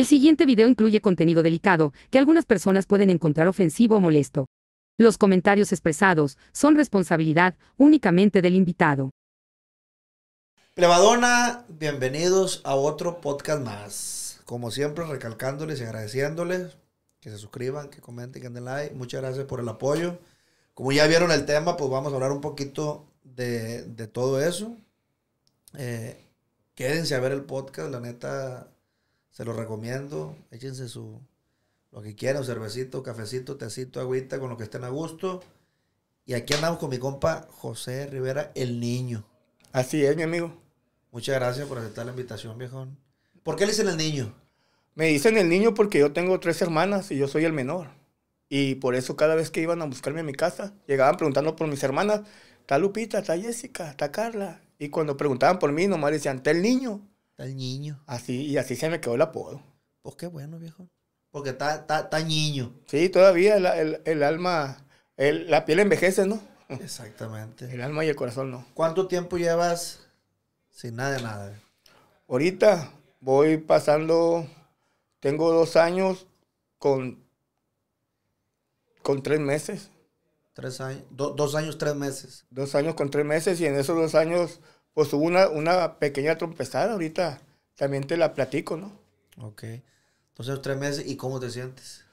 El siguiente video incluye contenido delicado, que algunas personas pueden encontrar ofensivo o molesto. Los comentarios expresados son responsabilidad únicamente del invitado. Plebadona, bienvenidos a otro podcast más. Como siempre, recalcándoles y agradeciéndoles que se suscriban, que comenten, que den like. Muchas gracias por el apoyo. Como ya vieron el tema, pues vamos a hablar un poquito de, todo eso. Eh, quédense a ver el podcast, la neta se los recomiendo. Échense su, lo que quieran, cervecito, cafecito, tecito, agüita, con lo que estén a gusto. Y aquí andamos con mi compa José Rivera, el niño. Así es, mi amigo. Muchas gracias por aceptar la invitación, viejo. ¿Por qué le dicen el niño? Me dicen el niño porque yo tengo tres hermanas y yo soy el menor. Y por eso cada vez que iban a buscarme a mi casa, llegaban preguntando por mis hermanas, está Lupita, está Jessica, está Carla. Y cuando preguntaban por mí, nomás decían, está el niño el niño. Así, y así se me quedó el apodo. Pues qué bueno, viejo. Porque está, está, niño. Sí, todavía el, alma, la piel envejece, ¿no? Exactamente. El alma y el corazón no. ¿Cuánto tiempo llevas sin nada nada? Ahorita voy pasando, tengo dos años con, con tres meses. Tres años, dos años, tres meses. Dos años con tres meses y en esos dos años pues hubo una, una pequeña trompezada, ahorita también te la platico, ¿no? Ok. Entonces, tres meses, ¿y cómo te sientes?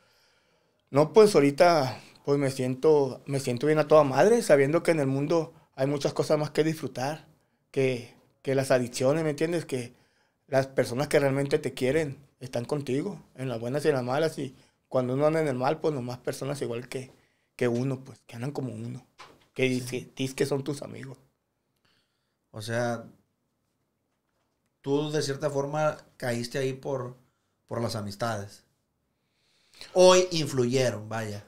No, pues ahorita, pues me siento, me siento bien a toda madre, sabiendo que en el mundo hay muchas cosas más que disfrutar, que, que las adicciones, ¿me entiendes? Que las personas que realmente te quieren están contigo, en las buenas y en las malas, y cuando uno anda en el mal, pues no más personas igual que, que uno, pues, que andan como uno, que sí. que son tus amigos. O sea, tú de cierta forma caíste ahí por, por las amistades. Hoy influyeron, vaya.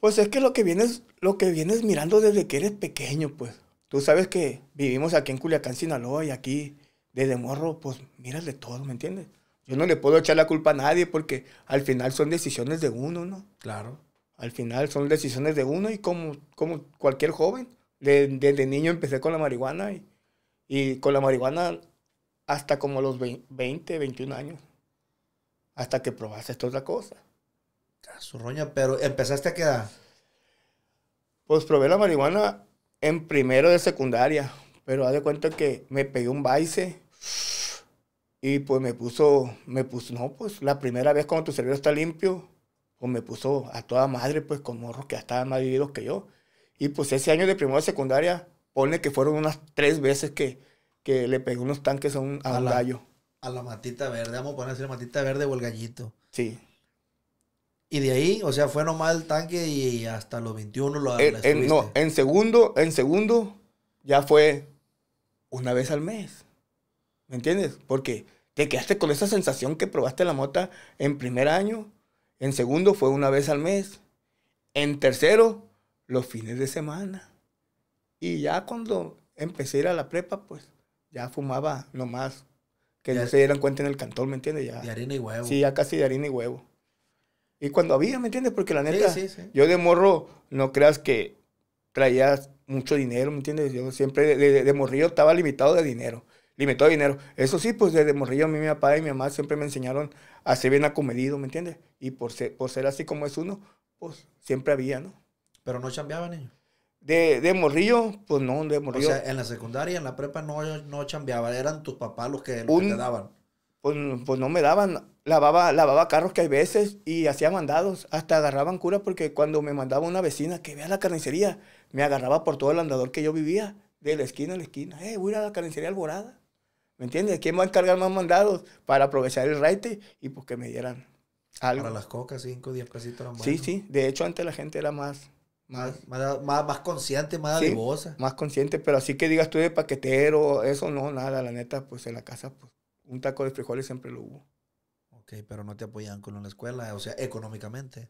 Pues es que lo que vienes, lo que vienes mirando desde que eres pequeño, pues. Tú sabes que vivimos aquí en Culiacán, Sinaloa, y aquí desde morro, pues miras de todo, ¿me entiendes? Yo no le puedo echar la culpa a nadie porque al final son decisiones de uno, ¿no? Claro. Al final son decisiones de uno y como, como cualquier joven, desde niño empecé con la marihuana y, y, con la marihuana hasta como los 20, 21 años. Hasta que probaste esta otra cosa. Su roña, pero ¿empezaste a quedar Pues probé la marihuana en primero de secundaria, pero haz de cuenta que me pegué un baile y pues me puso, me puso, no, pues la primera vez cuando tu cerebro está limpio, pues me puso a toda madre, pues con morros que estaba más vividos que yo. Y pues ese año de primero secundaria, pone que fueron unas tres veces que, le pegó unos tanques a un, la, gallo. A la matita verde, vamos a ponerse la matita verde o el gallito. Sí. Y de ahí, o sea, fue nomás el tanque y hasta los 21 lo en, No, en segundo, en segundo ya fue una vez al mes. ¿Me entiendes? Porque te quedaste con esa sensación que probaste la mota en primer año. En segundo fue una vez al mes. En tercero los fines de semana. Y ya cuando empecé a ir a la prepa, pues ya fumaba nomás. Que no se dieran cuenta en el cantón, ¿me entiendes? Ya, de harina y huevo. Sí, ya casi de harina y huevo. Y cuando había, ¿me entiendes? Porque la neta, yo de morro, no creas que traía mucho dinero, ¿me entiendes? Yo siempre de, morrillo estaba limitado de dinero. Limitado de dinero. Eso sí, pues de morrillo a mí, mi papá y mi mamá siempre me enseñaron a ser bien acomedido, ¿me entiendes? Y por ser, por ser así como es uno, pues siempre había, ¿no? Pero no chambeaban ellos. De, de morrillo, pues no, de morrillo. O sea, en la secundaria, en la prepa no, no chambeaban, eran tus papás los que, te daban. Pues, pues, no me daban, lavaba, lavaba carros que hay veces y hacía mandados, hasta agarraban cura porque cuando me mandaba una vecina que vea la carnicería, me agarraba por todo el andador que yo vivía, de la esquina a la esquina, eh, voy a la carnicería alborada. ¿Me entiendes? ¿Quién va a encargar más mandados para aprovechar el raite y pues que me dieran algo? Para las cocas, 5, diez pesitos. Sí, sí. De hecho, antes la gente era más, más, más, más, consciente, más sí, Más consciente, pero así que digas tú de paquetero, eso no, nada, la neta, pues en la casa, pues un taco de frijoles siempre lo hubo. Ok, pero no te apoyaban con la escuela, o sea, económicamente.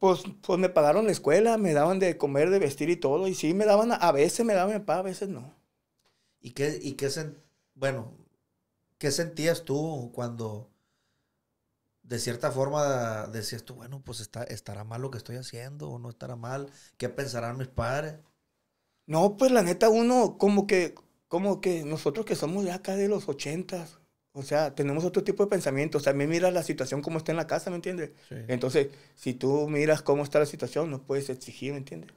Pues, pues me pagaron la escuela, me daban de comer, de vestir y todo, y sí, me daban, a veces me daban mi a veces no. ¿Y qué, y qué, bueno, qué sentías tú cuando de cierta forma decías tú, bueno, pues está, estará mal lo que estoy haciendo o no estará mal, ¿qué pensarán mis padres? No, pues la neta uno como que, como que nosotros que somos de acá de los ochentas, o sea, tenemos otro tipo de pensamientos. mí mira la situación como está en la casa, ¿me entiendes? Entonces, si tú miras cómo está la situación, no puedes exigir, ¿me entiendes?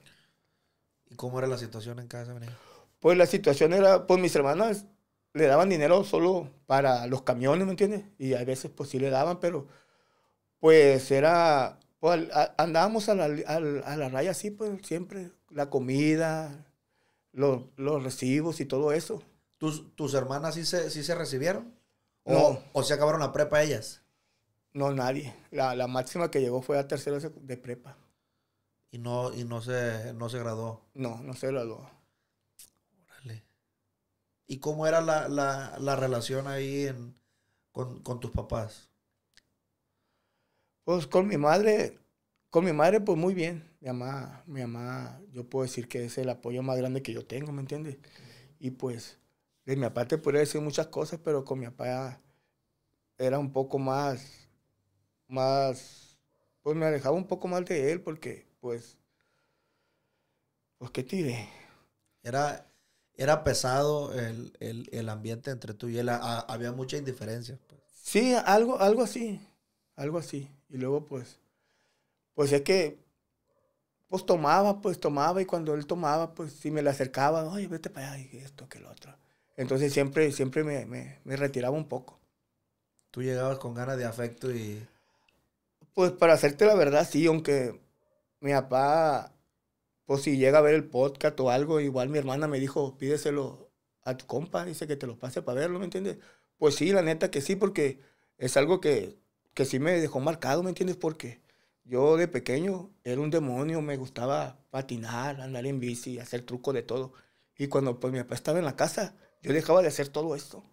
¿Y cómo era la situación en casa, Pues la situación era, pues mis hermanas le daban dinero solo para los camiones, ¿me entiendes? Y a veces pues sí le daban, pero pues era, pues, andábamos a la, a, la raya así, pues siempre, la comida, los, recibos y todo eso. ¿Tus, tus hermanas sí se, se recibieron? ¿O, ¿O se acabaron la prepa ellas? No, nadie. La, máxima que llegó fue a tercero de prepa. ¿Y no, y no, se, no se graduó? No, no se graduó. ¿Y cómo era la, relación ahí con, tus papás? Pues con mi madre, con mi madre pues muy bien. Mi mamá, mi mamá, yo puedo decir que es el apoyo más grande que yo tengo, ¿me entiendes? Y pues de mi papá te podría decir muchas cosas, pero con mi papá era un poco más, más, pues me alejaba un poco más de él porque pues, pues qué tire Era, era pesado el, ambiente entre tú y él. había mucha indiferencia. Pues. Sí, algo, algo así. Algo así. Y luego, pues, pues es que, pues tomaba, pues tomaba. Y cuando él tomaba, pues si me le acercaba, oye, vete para allá, y esto, que lo otro. Entonces siempre, siempre me, me retiraba un poco. Tú llegabas con ganas de afecto y... Pues para hacerte la verdad, sí, aunque mi papá o pues, si llega a ver el podcast o algo, igual mi hermana me dijo, pídeselo a tu compa, dice que te lo pase para verlo, ¿me entiendes? Pues sí, la neta que sí, porque es algo que, que sí me dejó marcado, ¿me entiendes? Porque yo de pequeño era un demonio, me gustaba patinar, andar en bici, hacer trucos de todo. Y cuando pues mi papá estaba en la casa, yo dejaba de hacer todo esto.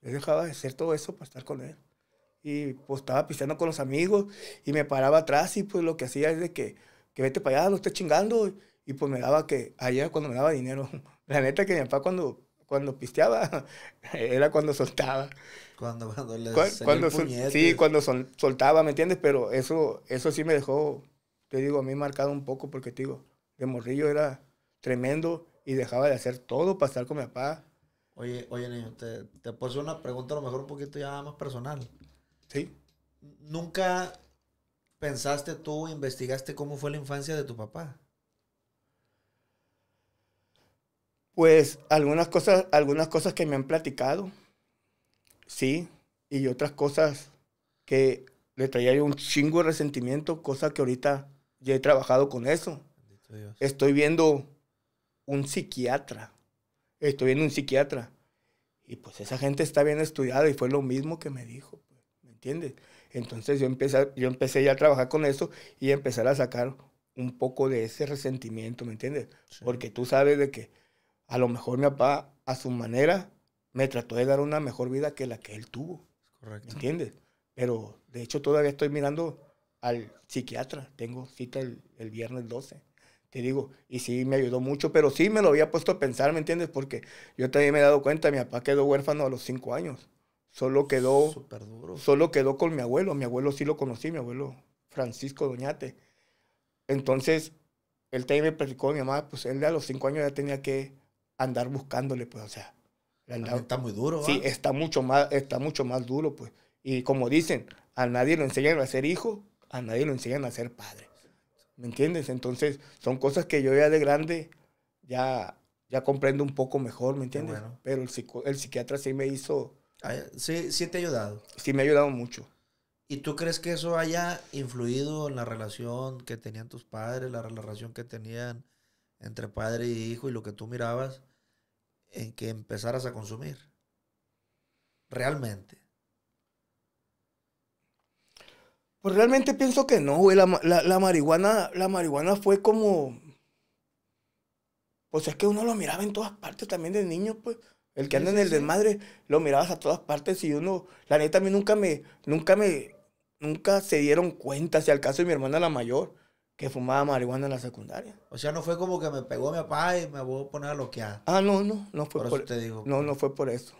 Yo dejaba de hacer todo eso para estar con él. Y pues estaba pisando con los amigos y me paraba atrás y pues lo que hacía es de que que vete para allá, no estoy chingando. Y pues me daba que, allá cuando me daba dinero, la neta que mi papá cuando, cuando pisteaba, era cuando soltaba. Cuando, cuando le cuando Sí, cuando soltaba, ¿me entiendes? Pero eso, eso sí me dejó, te digo, a mí marcado un poco porque, te digo, de morrillo era tremendo y dejaba de hacer todo para estar con mi papá. Oye, oye, niño, te, te una pregunta a lo mejor un poquito ya más personal. Sí. Nunca pensaste tú, investigaste cómo fue la infancia de tu papá? Pues algunas cosas, algunas cosas que me han platicado, sí, y otras cosas que le traía un chingo de resentimiento, cosa que ahorita ya he trabajado con eso. Estoy viendo un psiquiatra, estoy viendo un psiquiatra, y pues esa gente está bien estudiada y fue lo mismo que me dijo, pues, ¿me entiendes? Entonces yo empecé, yo empecé ya a trabajar con eso y empezar a sacar un poco de ese resentimiento, ¿me entiendes? Porque tú sabes de que a lo mejor mi papá, a su manera, me trató de dar una mejor vida que la que él tuvo. Correcto. ¿Me entiendes? Pero de hecho todavía estoy mirando al psiquiatra. Tengo cita el, el viernes 12 te digo, y sí me ayudó mucho, pero sí me lo había puesto a pensar, ¿me entiendes? Porque yo también me he dado cuenta, mi papá quedó huérfano a los cinco años. Solo quedó. Solo quedó con mi abuelo. Mi abuelo sí lo conocí, mi abuelo Francisco Doñate. Entonces, él también me platicó mi mamá, pues él a los cinco años ya tenía que andar buscándole, pues, o sea. está muy duro, Sí, está mucho, más, está mucho más duro, pues. Y como dicen, a nadie lo enseñan a ser hijo, a nadie lo enseñan a ser padre. ¿Me entiendes? Entonces, son cosas que yo ya de grande ya, ya comprendo un poco mejor, ¿me entiendes? Pero el psiquiatra sí me hizo Sí, sí te ha ayudado. Sí, me ha ayudado mucho. ¿Y tú crees que eso haya influido en la relación que tenían tus padres, la relación que tenían entre padre y hijo y lo que tú mirabas en que empezaras a consumir? Realmente. Pues realmente pienso que no, güey. La, marihuana, la marihuana fue como. Pues es que uno lo miraba en todas partes también de niño, pues. El que anda en el desmadre, lo mirabas a todas partes y uno, la neta a mí nunca me, nunca me, nunca se dieron cuenta, si al caso de mi hermana la mayor, que fumaba marihuana en la secundaria. O sea, no fue como que me pegó mi papá y me voy a poner a loquear. Ah, no, no, no fue por, eso. Te digo, no, no fue por eso.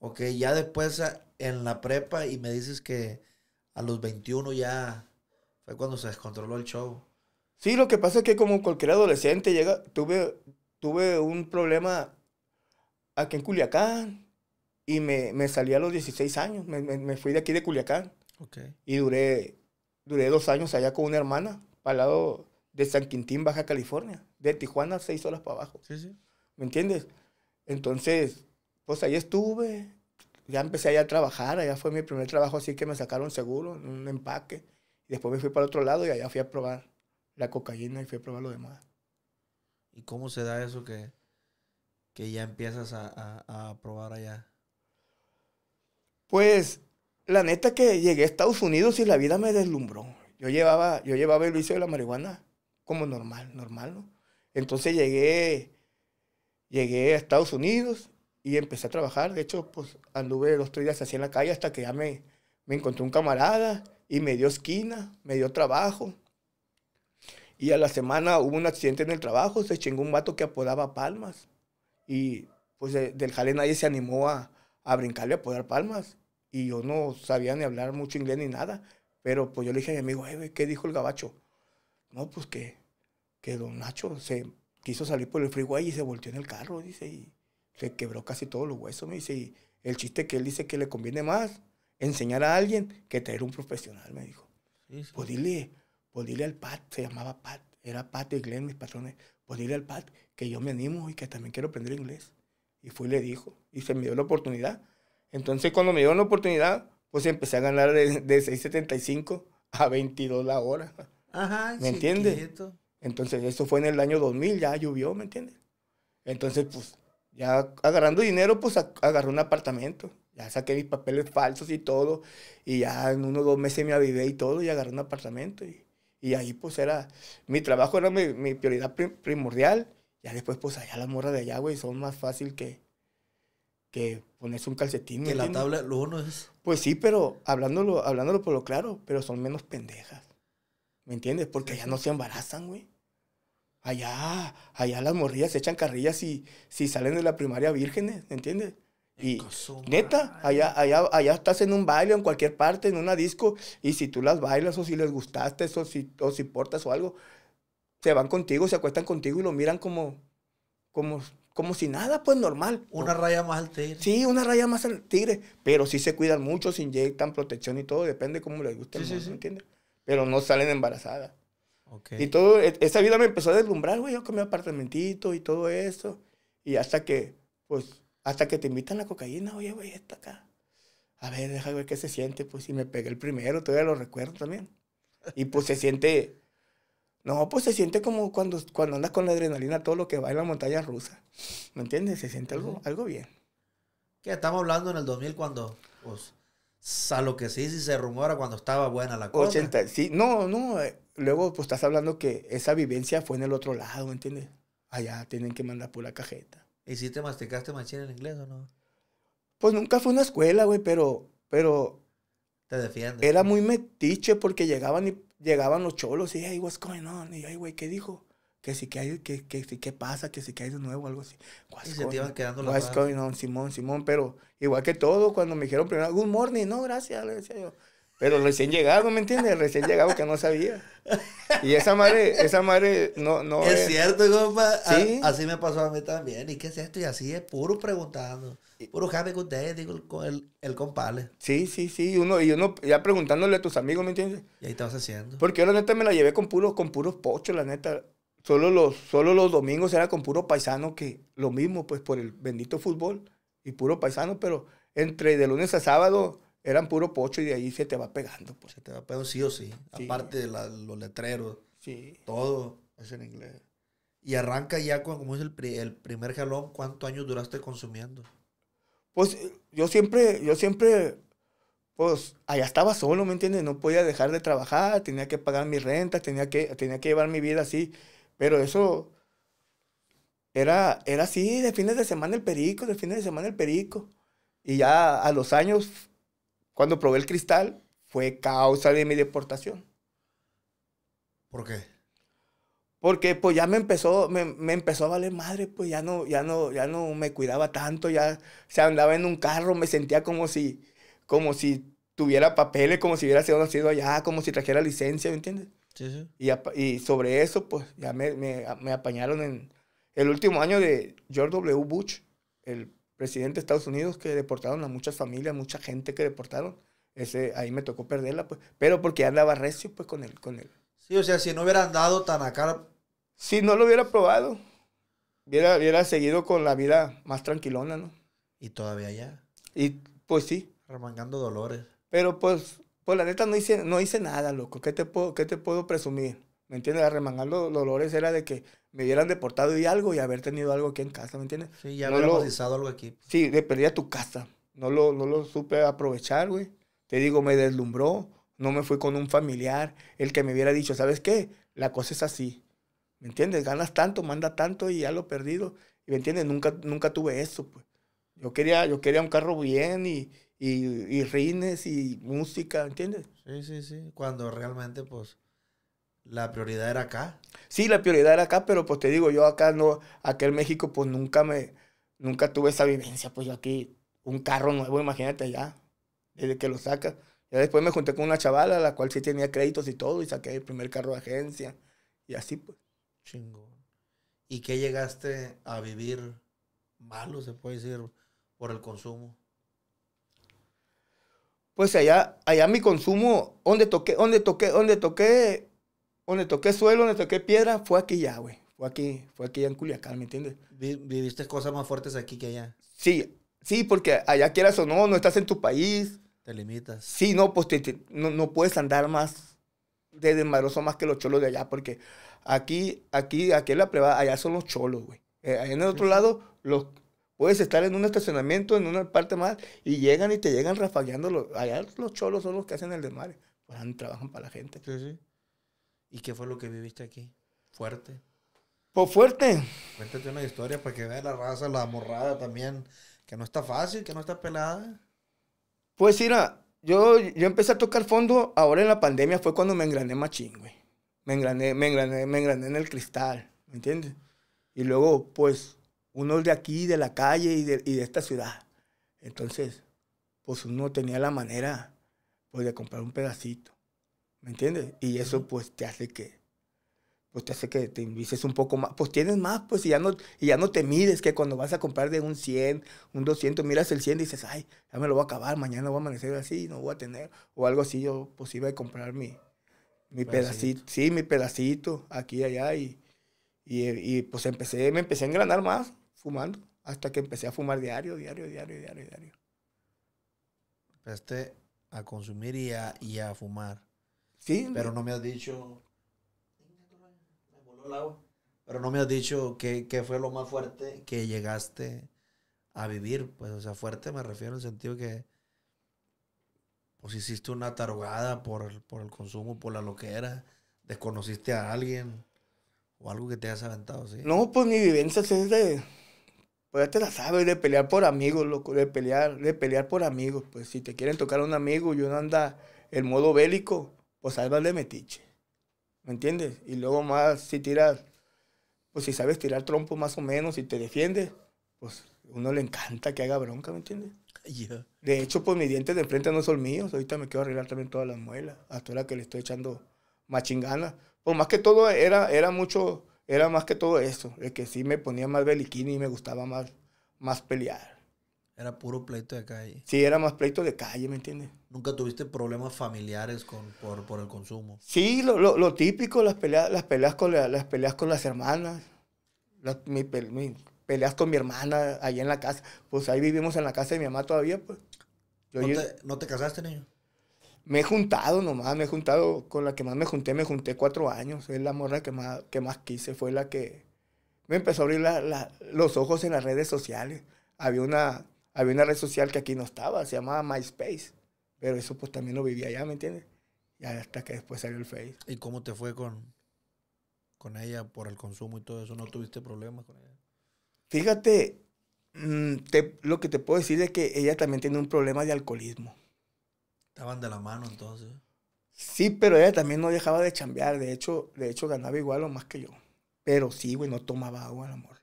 Ok, ya después ah, en la prepa y me dices que a los 21 ya fue cuando se descontroló el show. Sí, lo que pasa es que como cualquier adolescente llega, tuve, tuve un problema aquí en Culiacán y me, salí a los 16 años, me, fui de aquí de Culiacán. Y duré, duré dos años allá con una hermana, para lado de San Quintín, Baja California, de Tijuana, seis horas para abajo. ¿Me entiendes? Entonces, pues ahí estuve, ya empecé allá a trabajar, allá fue mi primer trabajo, así que me sacaron seguro, un empaque. Y después me fui para el otro lado y allá fui a probar la cocaína y fui a probar lo demás. ¿Y cómo se da eso que que ya empiezas a, probar allá? Pues la neta que llegué a Estados Unidos y la vida me deslumbró. Yo llevaba, yo llevaba el vicio de la marihuana como normal, normal, ¿no? Entonces llegué, llegué a Estados Unidos y empecé a trabajar. De hecho, pues anduve los tres días así en la calle hasta que ya me, me encontré un camarada y me dio esquina, me dio trabajo. Y a la semana hubo un accidente en el trabajo, se chingó un vato que apodaba Palmas. Y pues eh, del jale nadie se animó a, brincarle a poder palmas. Y yo no sabía ni hablar mucho inglés ni nada. Pero pues yo le dije a mi amigo, ¿qué dijo el gabacho? No, pues que, que don Nacho se quiso salir por el freeway y se volteó en el carro, dice, y se quebró casi todos los huesos, me dice, y el chiste que él dice que le conviene más enseñar a alguien que traer un profesional, me dijo. Sí, pues, pues dile, al Pat, se llamaba Pat, era Pat de Glenn, mis patrones, pues dile al Pat que yo me animo y que también quiero aprender inglés. Y fui y le dijo, y se me dio la oportunidad. Entonces cuando me dio la oportunidad, pues empecé a ganar de, 6.75 a 22 la hora. Ajá, ¿me entiendes? Entonces eso fue en el año 2000, ya llovió, ¿me entiendes? Entonces pues ya agarrando dinero, pues agarré un apartamento. Ya saqué mis papeles falsos y todo. Y ya en unos dos meses me avivé y todo y agarré un apartamento. Y, y ahí pues era, mi trabajo era mi, prioridad primordial. Ya después pues allá las morras de allá, güey, son más fácil que, que ponerse un calcetín. Que la tabla luego no es. Pues sí, pero hablándolo, hablándolo por lo claro, pero son menos pendejas. ¿Me entiendes? Porque allá no se embarazan, güey. Allá, allá las morrillas se echan carrillas y si salen de la primaria vírgenes, ¿me entiendes? Y neta, allá, allá, allá estás en un baile, en cualquier parte, en una disco, y si tú las bailas o si les gustaste o si, o si portas o algo, se van contigo, se acuestan contigo y lo miran como, como, como si nada, pues normal. Una raya más al tigre. Sí, una raya más al tigre, pero sí se cuidan mucho, se inyectan protección y todo, depende cómo les guste, sí, ¿entiendes? Pero no salen embarazadas. Y todo, e, esa vida me empezó a deslumbrar, güey, yo con mi apartamentito y todo eso, y hasta que, pues hasta que te invitan la cocaína, oye, güey, está acá. A ver, déjame ver qué se siente, pues, si me pegué el primero, todavía lo recuerdo también. Y pues se siente, no, pues se siente como cuando, cuando andas con la adrenalina, todo lo que va en la montaña rusa. ¿Me entiendes? Se siente algo, algo bien. Que estamos hablando en el 2000 cuando, pues, a lo que sí, sí se rumora cuando estaba buena la cosa. 80, sí, no, no, eh, luego pues estás hablando que esa vivencia fue en el otro lado, entiendes? Allá tienen que mandar por la cajeta. ¿Y si te masticaste machín en inglés o no? Pues nunca fue una escuela, güey, pero, pero. Te defiendes. Era muy metiche porque llegaban y llegaban los cholos y, hey, what's going on? Y, ay, güey, ¿qué dijo? Que si que hay, que, que si que pasa, que si que hay de nuevo, algo así. y se te iban quedando What's going on, Simón, Simón, pero igual que todo, cuando me dijeron primero, good morning, no, gracias, le decía yo. Pero recién llegado, ¿me entiendes? Recién llegado que no sabía. Y esa madre, esa madre no, no. Es, cierto, compa. ¿Sí? así me pasó a mí también. ¿Y qué es esto? Y así es puro preguntando. Puro jame con ustedes, digo, con el, el compadre. Sí, sí, sí. Uno, y uno ya preguntándole a tus amigos, ¿me entiendes? Y ahí te vas haciendo. Porque yo la neta me la llevé con puros, con puros pochos, la neta. Solo los, solo los domingos era con puro paisano que lo mismo, pues por el bendito fútbol. Y puro paisano, pero entre de lunes a sábado eran puro pocho y de ahí se te va pegando. Pues. Se te va pegando sí o sí. Aparte de los letreros. Sí. Todo es en inglés. Y arranca ya con, como es el, el primer jalón, ¿cuántos años duraste consumiendo? Pues eh, yo siempre, yo siempre, pues allá estaba solo, ¿me entiendes? No podía dejar de trabajar, tenía que pagar mi renta, tenía que, tenía que llevar mi vida así. Pero eso era, era así, de fines de semana el perico, de fines de semana el perico. Y ya a los años cuando probé el cristal, fue causa de mi deportación. ¿Por qué? Porque pues ya me empezó, me, empezó a valer madre, pues ya no, ya no, ya no me cuidaba tanto, ya se andaba en un carro, me sentía como si, como si tuviera papeles, como si hubiera sido nacido allá, como si trajera licencia, ¿me entiendes? Sí, sí. Y, y sobre eso, pues ya me, me apañaron en el último año de George W. Bush, el presidente de Estados Unidos que deportaron a muchas familias, mucha gente que deportaron. Ese, ahí me tocó perderla, pues. Pero porque andaba recio, pues, con él, con él. Sí, o sea, si no hubiera andado tan cara... Si no lo hubiera probado, hubiera, hubiera seguido con la vida más tranquilona, ¿no? Y todavía ya. Y pues sí. Remangando dolores. Pero pues, pues la neta no hice, no hice nada, loco. ¿Qué te puedo, qué te puedo presumir? ¿Me entiendes? Arremangar los dolores era de que me hubieran deportado y algo y haber tenido algo aquí en casa, ¿me entiendes? Sí, ya no haber algo aquí. Sí, de a tu casa. No lo, lo supe aprovechar, güey. Te digo, me deslumbró. No me fui con un familiar, el que me hubiera dicho, ¿sabes qué? La cosa es así. ¿Me entiendes? Ganas tanto, manda tanto y ya lo he perdido. ¿Me entiendes? Nunca, nunca tuve eso, pues. Yo quería, yo quería un carro bien y, y, y rines y música, ¿entiendes? Sí, sí, sí. Cuando realmente, pues la prioridad era acá. Sí, la prioridad era acá, pero pues te digo, yo acá no, aquí en México pues nunca me, nunca tuve esa vivencia, pues yo aquí, un carro nuevo, imagínate ya, desde que lo sacas. Ya después me junté con una chavala, la cual sí tenía créditos y todo, y saqué el primer carro de agencia, y así pues. Chingón. ¿Y qué llegaste a vivir malo, se puede decir, por el consumo? Pues allá, allá mi consumo, donde toqué, donde toqué, donde toqué, donde toqué suelo, donde toqué piedra, fue aquí ya, güey. Fue aquí, fue aquí en Culiacán, ¿me entiendes? ¿Viviste cosas más fuertes aquí que allá? Sí, sí, porque allá quieras o no, no estás en tu país. Te limitas. Sí, no, pues no, puedes andar más de desmadroso más que los cholos de allá, porque aquí, aquí, aquí en la prueba, allá son los cholos, güey. Eh, allá en el otro lado, los, Puedes estar en un estacionamiento, en una parte más, y llegan y te llegan rafagueando. Los, allá los cholos son los que hacen el desmadre. Pues trabajan para la gente. Sí, sí. ¿Y qué fue lo que viviste aquí? Fuerte. Pues fuerte. Cuéntate una historia para que vea la raza, la morrada también, que no está fácil, que no está pelada. Pues mira, yo, yo empecé a tocar fondo ahora en la pandemia, fue cuando me engrané más güey. Me engrané, me me engrané en el cristal, ¿me entiendes? Y luego, pues, uno de aquí, de la calle y de, y de esta ciudad. Entonces, pues uno tenía la manera, pues, de comprar un pedacito. ¿Me entiendes? Y eso pues te hace que, pues te hace que te invices un poco más. Pues tienes más, pues, y ya no, y ya no te mides, que cuando vas a comprar de un 100, un 200, miras el 100 y dices, ay, ya me lo voy a acabar, mañana voy a amanecer así, no voy a tener, o algo así, yo pues iba a comprar mi, mi pedacito. sí, mi pedacito, aquí allá, y, y, pues empecé, me empecé a engranar más fumando, hasta que empecé a fumar diario, diario, diario, diario, diario. Empezaste a consumir y a fumar. Pero no me has dicho. Me voló el agua. Pero no me has dicho qué, fue lo más fuerte que llegaste a vivir. Pues, o sea, fuerte me refiero en el sentido que. Pues hiciste una tarugada por el, consumo, por la loquera. Desconociste a alguien. O algo que te has aventado, sí. No, pues mi vivencia es de. Pues ya te la sabes, de pelear por amigos, loco, de pelear, de pelear por amigos. Pues si te quieren tocar a un amigo y uno anda en modo bélico, pues ahí metiche. ¿Me entiendes? Y luego más, si tiras, pues si sabes tirar trompo más o menos y te defiende, pues uno le encanta que haga bronca, ¿me entiendes? De hecho, pues mis dientes de enfrente no son míos. Ahorita me quiero arreglar también todas las muelas. Hasta ahora que le estoy echando más machingana. Pues más que todo era, era mucho, era más que todo eso. El que sí me ponía más beliquín y me gustaba más, más pelear. Era puro pleito de calle. Sí, era más pleito de calle, ¿me entiendes? ¿Nunca tuviste problemas familiares por, el consumo? Sí, lo, lo, lo, típico, las peleas, las, peleas con las peleas con las hermanas, peleas con mi hermana allá en la casa. Pues ahí vivimos en la casa de mi mamá todavía, pues. ¿No, te, ¿No, te, casaste, niño? Me he juntado nomás, me he juntado con la que más me junté, me junté cuatro años. Es la morra que más, que más quise, fue la que me empezó a abrir los ojos en las redes sociales. Había una, había una red social que aquí no estaba, se llamaba MySpace. Pero eso pues también lo vivía allá, ¿me entiendes? Y hasta que después salió el Face. ¿Y cómo te fue con, con ella por el consumo y todo eso? ¿No tuviste problemas con ella? Fíjate, mm, lo que te puedo decir es que ella también tiene un problema de alcoholismo. Estaban de la mano entonces. Sí, pero ella también no dejaba de chambear. De hecho, de hecho ganaba igual o más que yo. Pero sí, güey, no tomaba agua, el amor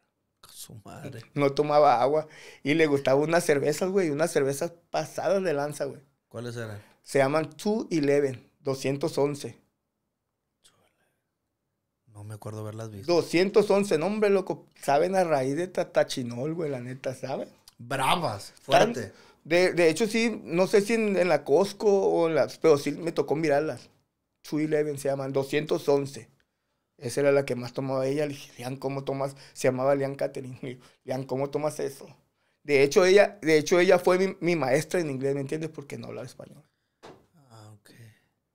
madre. No tomaba agua. Y le gustaba unas cervezas, güey. Unas cervezas pasadas de lanza, güey. ¿Cuáles eran? Se llaman 211, 211. No me acuerdo haberlas visto. 211, no, hombre, loco. Saben a raíz de tatachinol, güey, la neta, ¿saben? Bravas, fuerte. de, hecho, sí, no sé si en, la Costco o en las, pero sí me tocó mirarlas. 211 se llaman, 211. Esa era la que más tomaba ella. Le dije, Lean, ¿cómo tomas? Se llamaba Lean Catherine. Lean, ¿cómo tomas eso? De hecho, ella, de hecho, ella fue mi, maestra en inglés, ¿me entiendes? Porque no hablaba español. Ah, ok.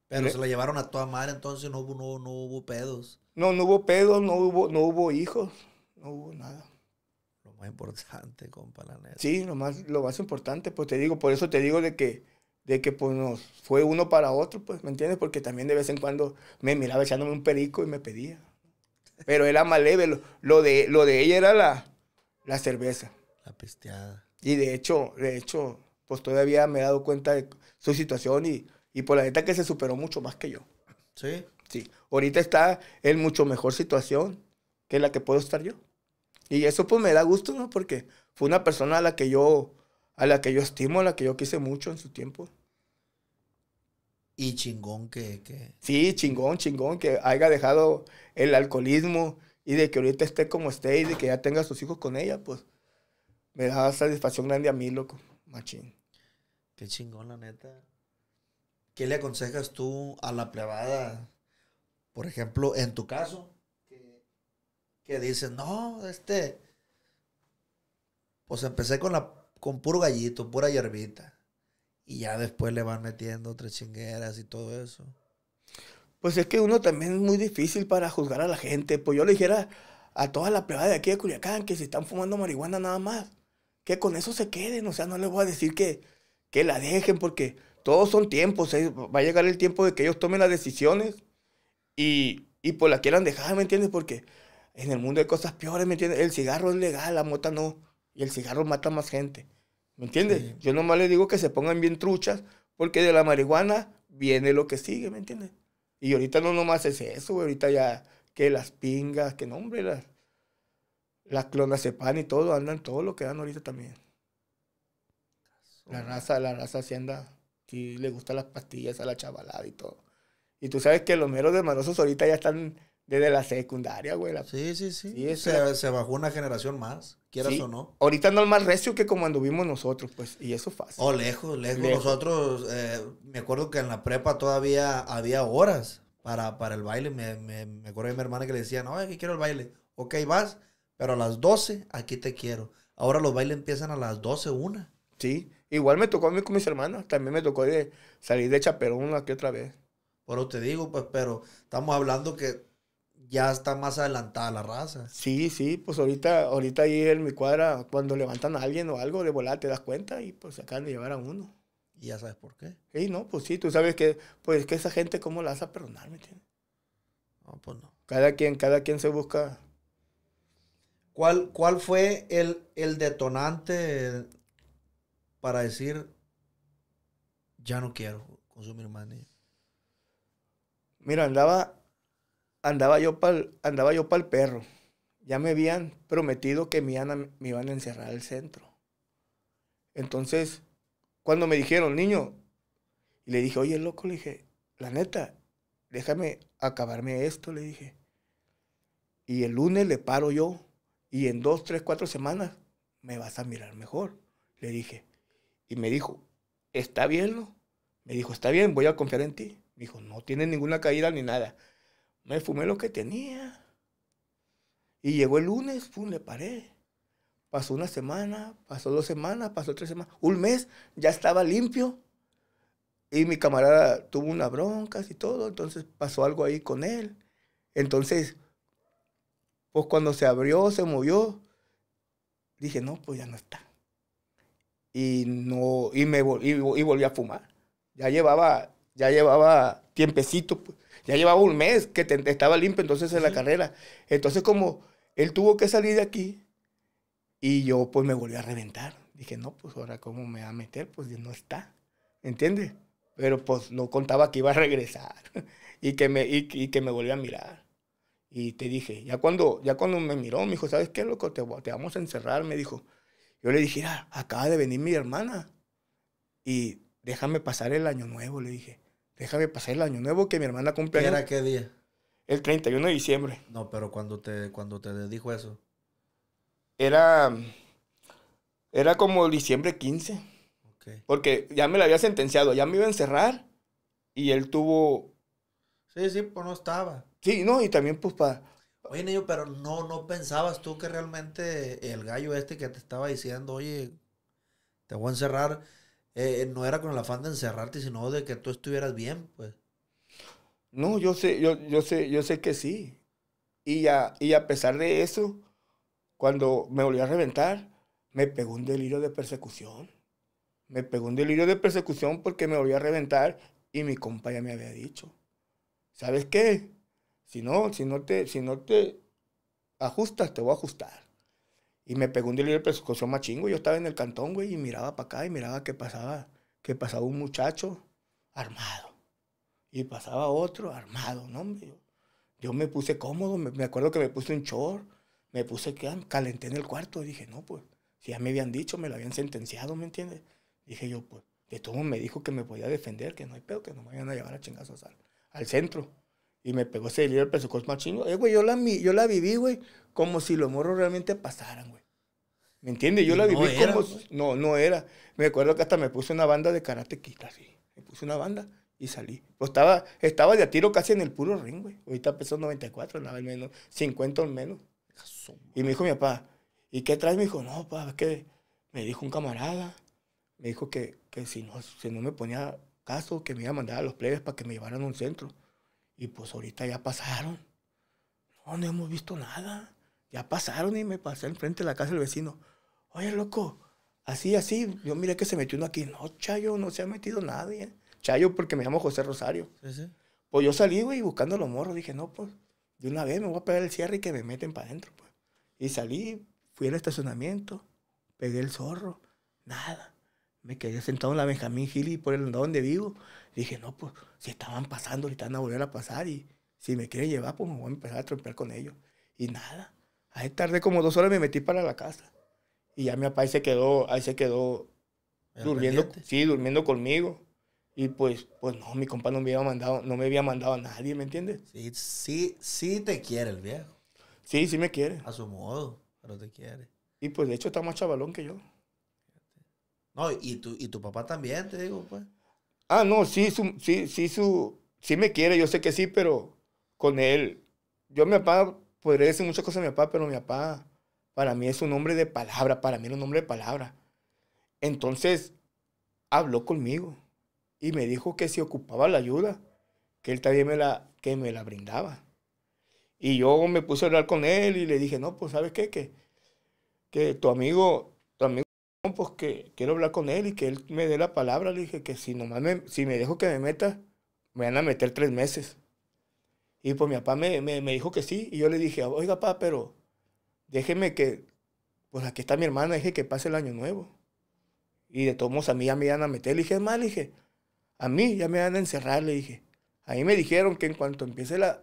Pero se la llevaron a toda madre, entonces no hubo, no, hubo pedos. No, no hubo pedos, no hubo, no hubo hijos, no hubo nada importante, compa, la neta. Sí, lo más, lo más importante, pues te digo, por eso te digo de que de que pues nos fue uno para otro, pues, ¿me entiendes? Porque también de vez en cuando me miraba echándome un perico y me pedía. Pero era más leve, lo, de, lo de ella era la, la cerveza. La pesteada. Y de hecho, de hecho, pues todavía me he dado cuenta de su situación y, y por pues, la neta que se superó mucho más que yo. Sí. Sí. Ahorita está en mucho mejor situación que la que puedo estar yo. Y eso pues me da gusto, ¿no? Porque fue una persona a la que yo a la que yo estimo, a la que yo quise mucho en su tiempo. Y chingón que, Sí, chingón, chingón, que haya dejado el alcoholismo y de que ahorita esté como esté y de que ya tenga sus hijos con ella, pues me da satisfacción grande a mí, loco, machín. Qué chingón, la neta. ¿Qué le aconsejas tú a la plebada? Por ejemplo, en tu caso, que, que dices, no, este, pues empecé con la con puro gallito, pura yerbita Y ya después le van metiendo otras chingueras y todo eso. Pues es que uno también es muy difícil para juzgar a la gente. Pues yo le dijera a toda la plebada de aquí de Culiacán que si están fumando marihuana nada más, que con eso se queden. O sea, no les voy a decir que, que la dejen porque todos son tiempos. Eh. Va a llegar el tiempo de que ellos tomen las decisiones y, y pues la quieran dejar, ¿me entiendes? Porque en el mundo hay cosas peores, ¿me entiendes? El cigarro es legal, la mota no. Y el cigarro mata más gente. ¿Me entiendes? Yo nomás les digo que se pongan bien truchas, porque de la marihuana viene lo que sigue, ¿me entiendes? Y ahorita no nomás es eso, Ahorita ya que las pingas, que nombre, hombre, las, las sepan y todo, andan todo lo que dan ahorita también. La raza, la raza hacienda, anda, si le gustan las pastillas a la chavalada y todo. Y tú sabes que los meros Marosos ahorita ya están desde la secundaria, güey. Sí, sí, sí. Y se, bajó una generación más, quieras o no. Ahorita no es más recio que como anduvimos nosotros, pues. Y eso es fácil. Oh, lejos, lejos. Nosotros, eh, me acuerdo que en la prepa todavía había horas para, para el baile. Me, acuerdo de mi hermana que le decía, no, aquí quiero el baile. Ok, vas, pero a las 12 aquí te quiero. Ahora los bailes empiezan a las 12, una. Sí. Igual me tocó a mí con mis hermanas. También me tocó de salir de chaperón aquí otra vez. Por te digo, pues, pero estamos hablando que ya está más adelantada la raza. Sí, sí, pues ahorita, ahorita ahí en mi cuadra, cuando levantan a alguien o algo, de volar, te das cuenta y pues se acaban de llevar a uno. Y ya sabes por qué. Sí, no, pues sí, tú sabes que, pues que esa gente, ¿cómo la hace a perdonar, No, pues no. Cada quien, cada quien se busca. ¿Cuál, cuál fue el, el detonante para decir, ya no quiero consumir más niños? Mira, andaba, andaba yo para andaba yo el perro. Ya me habían prometido que me iban, a encerrar al centro. Entonces, cuando me dijeron, niño, y le dije, oye, loco, le dije, la neta, déjame acabarme esto, le dije. Y el lunes le paro yo, y en dos, tres, cuatro semanas me vas a mirar mejor, le dije. Y me dijo, ¿está bien, no? Me dijo, está bien, voy a confiar en ti. Me dijo, no tiene ninguna caída ni nada. Me fumé lo que tenía. Y llegó el lunes, pum, le paré. Pasó una semana, pasó dos semanas, pasó tres semanas, un mes, ya estaba limpio. Y mi camarada tuvo unas broncas y todo, entonces pasó algo ahí con él. Entonces, pues cuando se abrió, se movió, dije, no, pues ya no está. Y, no, y, me, y, volví a fumar. Ya llevaba, ya llevaba tiempecito, pues, ya llevaba un mes que estaba limpio entonces en la carrera. Entonces como él tuvo que salir de aquí y yo pues me volví a reventar. Dije, no, pues ahora cómo me va a meter, pues no está, ¿entiendes? Pero pues no contaba que iba a regresar y que me, y, que me a mirar. Y te dije, ya cuando, ya cuando me miró, me dijo, ¿sabes qué, loco? Te, te vamos a encerrar, me dijo. Yo le dije, acaba de venir mi hermana y déjame pasar el año nuevo, le dije déjame pasar el año nuevo que mi hermana cumple. ¿Era qué día? El 31 de diciembre. No, pero cuando te, cuando te dijo eso. Era. Era como diciembre 15. Okay. Porque ya me la había sentenciado, ya me iba a encerrar y él tuvo. Sí, sí, pues no estaba. Sí, no, y también pues para. Oye, niño, pero no, no pensabas tú que realmente el gallo este que te estaba diciendo, oye, te voy a encerrar eh, eh, no era con el afán de encerrarte, sino de que tú estuvieras bien, pues. No, yo sé, yo, yo sé, yo sé que sí. Y a, pesar de eso, cuando me volví a reventar, me pegó un delirio de persecución. Me pegó un delirio de persecución porque me volví a reventar y mi compa ya me había dicho. ¿Sabes qué? Si no, si no te, si no te ajustas, te voy a ajustar. Y me pegó un delirio de más machingo. Yo estaba en el cantón, güey, y miraba para acá y miraba qué pasaba, que pasaba un muchacho armado. Y pasaba otro armado, ¿no? Yo, yo me puse cómodo, me, acuerdo que me puse un chor me puse, que ah, calenté en el cuarto. Y dije, no, pues, si ya me habían dicho, me lo habían sentenciado, ¿me entiendes? Dije yo, pues, de todo me dijo que me podía defender, que no hay pedo, que no me vayan a llevar a chingazos al, al centro. Y me pegó ese delirio de persecución machingo. Eh, güey, yo la, yo la viví, güey, como si los morros realmente pasaran, güey. ¿Me entiendes? Yo la viví como... Pues. No, no era. Me acuerdo que hasta me puse una banda de karatequita, sí. Me puse una banda y salí. Pues estaba, estaba de a tiro casi en el puro ring, güey. Ahorita pesó 94, nada menos, 50 al menos. Y me dijo mi papá, ¿y qué traes? Me dijo, no, papá, es que me dijo un camarada, me dijo que, que si, no, si no me ponía caso, que me iba a mandar a los plebes para que me llevaran a un centro. Y pues ahorita ya pasaron. No, no hemos visto nada ya pasaron y me pasé frente de la casa del vecino. Oye, loco, así, así. Yo miré que se metió uno aquí. No, Chayo, no se ha metido nadie. Chayo, porque me llamo José Rosario. Pues yo salí, güey, buscando los morros. Dije, no, pues, de una vez me voy a pegar el cierre y que me meten para adentro, pues. Y salí, fui al estacionamiento, pegué el zorro, nada. Me quedé sentado en la Benjamín Gili por el andado donde vivo. Dije, no, pues, si estaban pasando, ahorita están a volver a pasar y si me quieren llevar, pues me voy a empezar a trompear con ellos. Y nada. Ahí tardé como dos horas, me metí para la casa. Y ya mi papá ahí se quedó, ahí se quedó durmiendo, sí, durmiendo conmigo. Y pues, pues no, mi compa no me había mandado, no me había mandado a nadie, ¿me entiendes? Sí, sí, sí te quiere el viejo. Sí, sí me quiere. A su modo, pero te quiere. Y pues de hecho está más chavalón que yo. No, y tu, y tu papá también, te digo, pues. Ah, no, sí, su, sí, sí, su, sí me quiere, yo sé que sí, pero con él. Yo, mi papá, podría decir muchas cosas a mi papá, pero mi papá para mí es un hombre de palabra, para mí es un hombre de palabra. Entonces habló conmigo y me dijo que si ocupaba la ayuda, que él también me la, que me la brindaba. Y yo me puse a hablar con él y le dije, no, pues sabes qué, que, que tu amigo, tu amigo, pues que quiero hablar con él y que él me dé la palabra. Le dije que si nomás me, si me dejo que me meta, me van a meter tres meses. Y pues mi papá me, dijo que sí. Y yo le dije, oiga, papá, pero déjeme que, pues aquí está mi hermana, dije que pase el año nuevo. Y de todos modos a mí ya me iban a meter. Le dije, mal, le dije, a mí ya me van a encerrar, le dije. ahí me dijeron que en cuanto empiece la,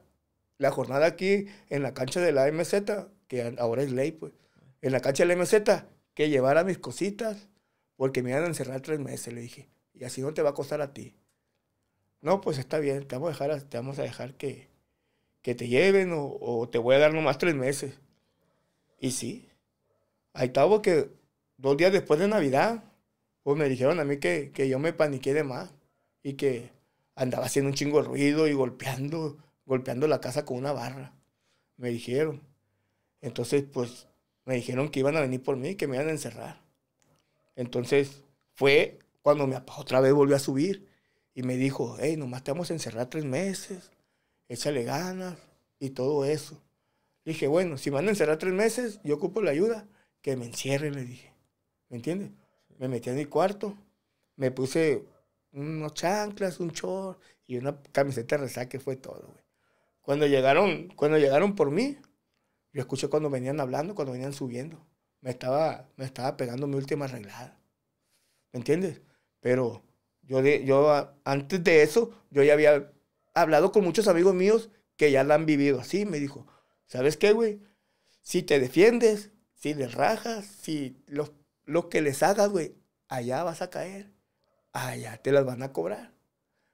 la jornada aquí en la cancha de la MZ, que ahora es ley, pues, en la cancha de la MZ, que llevara mis cositas, porque me iban a encerrar tres meses, le dije. Y así no te va a costar a ti. No, pues está bien, te vamos a dejar, te vamos a dejar que, te lleven o, te voy a dar nomás tres meses. Y sí, ahí estaba que dos días después de Navidad, pues me dijeron a mí que, que yo me paniqué de más y que andaba haciendo un chingo de ruido y golpeando, golpeando la casa con una barra. Me dijeron. Entonces, pues, me dijeron que iban a venir por mí, que me iban a encerrar. Entonces, fue cuando mi otra vez volvió a subir y me dijo, hey, nomás te vamos a encerrar tres meses échale ganas y todo eso. dije, bueno, si me van a encerrar tres meses, yo ocupo la ayuda, que me encierre, le dije. ¿Me entiendes? Me metí en mi cuarto, me puse unos chanclas, un chor, y una camiseta de que fue todo, Cuando llegaron, cuando llegaron por mí, yo escuché cuando venían hablando, cuando venían subiendo. Me estaba, me estaba pegando mi última arreglada. ¿Me entiendes? Pero yo, yo antes de eso, yo ya había hablado con muchos amigos míos que ya la han vivido así. Me dijo, ¿sabes qué, güey? Si te defiendes, si les rajas, si lo que les hagas, güey, allá vas a caer. Allá te las van a cobrar.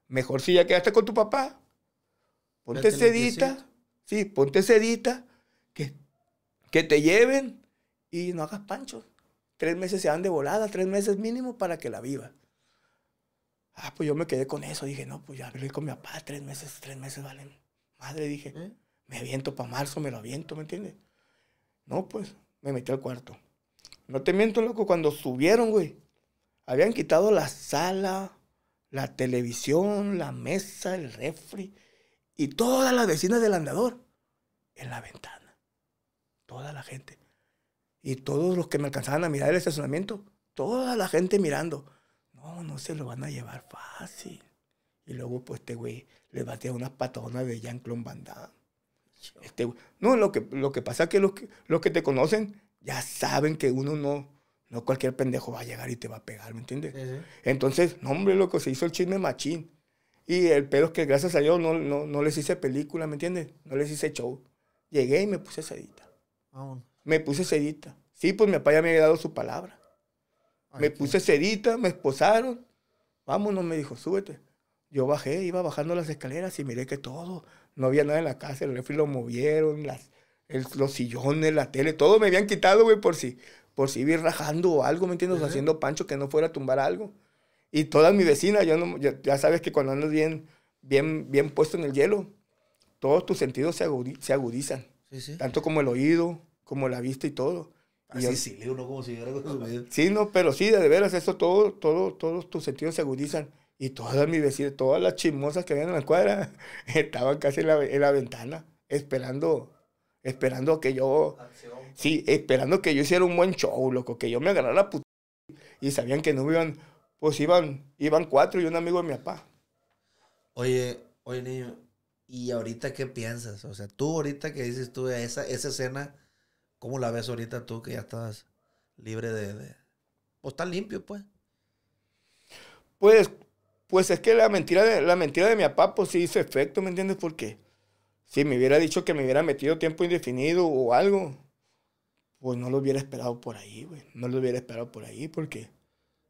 Mejor si ya quedaste con tu papá. Ponte sedita. Sí, ponte sedita. Que, que te lleven y no hagas pancho. Tres meses se dan de volada, tres meses mínimo para que la viva. Ah, pues yo me quedé con eso. Dije, no, pues ya hablé con mi papá, tres meses, tres meses valen. Madre, dije, ¿Eh? me aviento para marzo, me lo aviento, ¿me entiendes? No, pues, me metí al cuarto. No te miento, loco, cuando subieron, güey, habían quitado la sala, la televisión, la mesa, el refri y todas las vecinas del andador en la ventana. Toda la gente. Y todos los que me alcanzaban a mirar el estacionamiento, toda la gente mirando. No, oh, no se lo van a llevar fácil. Y luego, pues, este güey le batea unas patonas de Jean-Claude Van Este, no, lo que, lo que pasa es que los, que los que te conocen ya saben que uno no, no cualquier pendejo va a llegar y te va a pegar, ¿me entiendes? Entonces, no, hombre, que se hizo el chisme machín. Y el pedo es que gracias a Dios no, no, les hice película, ¿me entiendes? No les hice show. Llegué y me puse sedita. Me puse sedita. Sí, pues mi papá ya me había dado su palabra me puse cerita, me esposaron. Vámonos, me dijo, súbete. Yo bajé, iba bajando las escaleras y miré que todo, no había nada en la casa, el refri lo movieron, las, los sillones, la tele, todo me habían quitado, güey, por si, por si ir rajando o algo, ¿me entiendes? Haciendo pancho que no fuera a tumbar algo. Y todas mis vecinas, yo ya, sabes que cuando andas bien, bien, bien puesto en el hielo, todos tus sentidos se, agudizan. Tanto como el oído, como la vista y todo. Así ah, sí sí, uno como si con tus Sí, no, pero sí, de veras, eso todo, todo, todos tus sentidos se agudizan. Y todas mis vecinas, todas las chismosas que habían en la cuadra, estaban casi en la, ventana, esperando, esperando que yo. Sí, esperando que yo hiciera un buen show, loco, que yo me agarrara la puta. Y sabían que no iban, pues iban, iban cuatro y un amigo de mi papá. Oye, oye, niño, ¿y ahorita qué piensas? O sea, tú ahorita que dices tú esa, esa escena ¿Cómo la ves ahorita tú que ya estás libre de... de... o pues, estás limpio, pues? Pues, pues es que la mentira, de, la mentira de mi papá, pues sí hizo efecto, ¿me entiendes? Porque si me hubiera dicho que me hubiera metido tiempo indefinido o algo, pues no lo hubiera esperado por ahí, güey. No lo hubiera esperado por ahí porque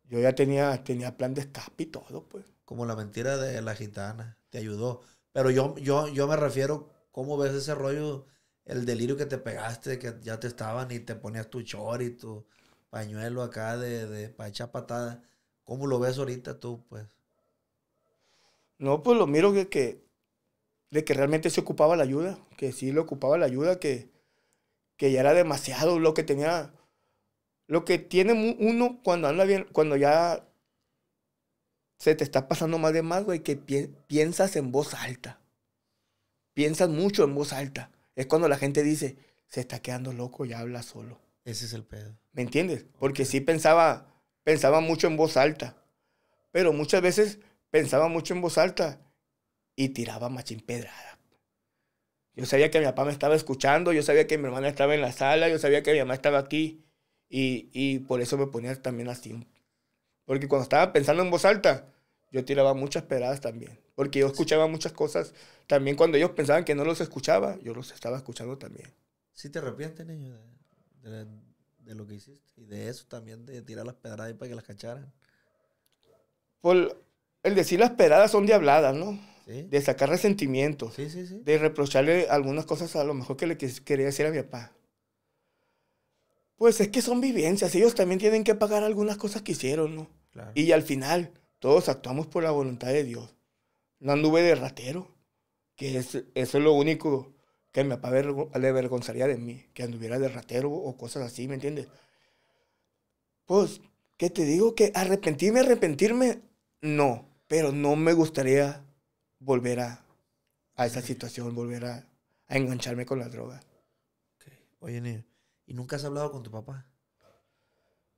yo ya tenía, tenía plan de escape y todo, pues. Como la mentira de la gitana, te ayudó. Pero yo, yo, yo me refiero, ¿cómo ves ese rollo el delirio que te pegaste, que ya te estaban y te ponías tu chor y tu pañuelo acá de, de para echar patada. ¿Cómo lo ves ahorita tú, pues? No, pues lo miro de que, de que realmente se ocupaba la ayuda, que sí le ocupaba la ayuda, que, que ya era demasiado lo que tenía, lo que tiene uno cuando anda bien, cuando ya se te está pasando más de más, güey, que piensas en voz alta. Piensas mucho en voz alta es cuando la gente dice, se está quedando loco y habla solo. Ese es el pedo. ¿Me entiendes? Porque sí pensaba, pensaba mucho en voz alta, pero muchas veces pensaba mucho en voz alta y tiraba machín pedrada. Yo sabía que mi papá me estaba escuchando, yo sabía que mi hermana estaba en la sala, yo sabía que mi mamá estaba aquí y, y por eso me ponía también así. Porque cuando estaba pensando en voz alta, yo tiraba muchas pedradas también, porque yo escuchaba muchas cosas también cuando ellos pensaban que no los escuchaba, yo los estaba escuchando también. ¿Sí te arrepientes, niño, de, lo que hiciste? Y de eso también, de tirar las pedradas ahí para que las cacharan. Por el decir las pedradas son de habladas, ¿no? De sacar resentimientos. Sí, sí, de reprocharle algunas cosas a lo mejor que le quería decir a mi papá. Pues es que son vivencias, ellos también tienen que pagar algunas cosas que hicieron, ¿no? Y al final, todos actuamos por la voluntad de Dios. No anduve de ratero, que es, eso es lo único que mi papá le avergonzaría de mí, que anduviera de ratero o cosas así, ¿me entiendes? Pues, ¿qué te digo? Que arrepentirme, arrepentirme, no, pero no me gustaría volver a, esa situación, volver a, engancharme con la droga. Oye, niño, ¿y nunca has hablado con tu papá?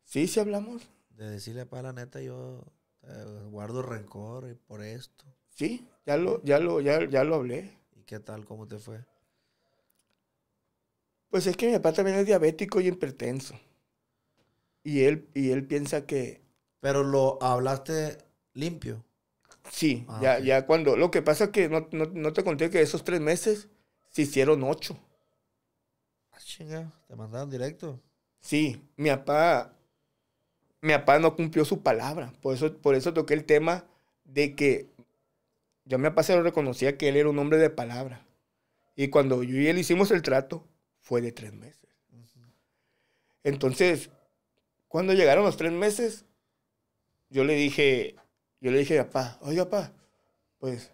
Sí, sí hablamos. De decirle, para la neta, yo eh, guardo rencor por esto. Sí, ya lo, ya lo, ya, ya lo hablé. ¿Y qué tal? ¿Cómo te fue? Pues es que mi papá también es diabético y hipertenso. Y él, y él piensa que... Pero lo hablaste limpio. Sí, ah, ya, ya cuando... Lo que pasa es que no, te conté que esos tres meses se hicieron ocho. Ah, chinga, te mandaron directo. Sí, mi papá mi papá no cumplió su palabra. Por eso, por eso toqué el tema de que yo mi papá se lo reconocía que él era un hombre de palabra. Y cuando yo y él hicimos el trato, fue de tres meses. Entonces, cuando llegaron los tres meses, yo le dije, yo le dije a papá, oye papá, pues,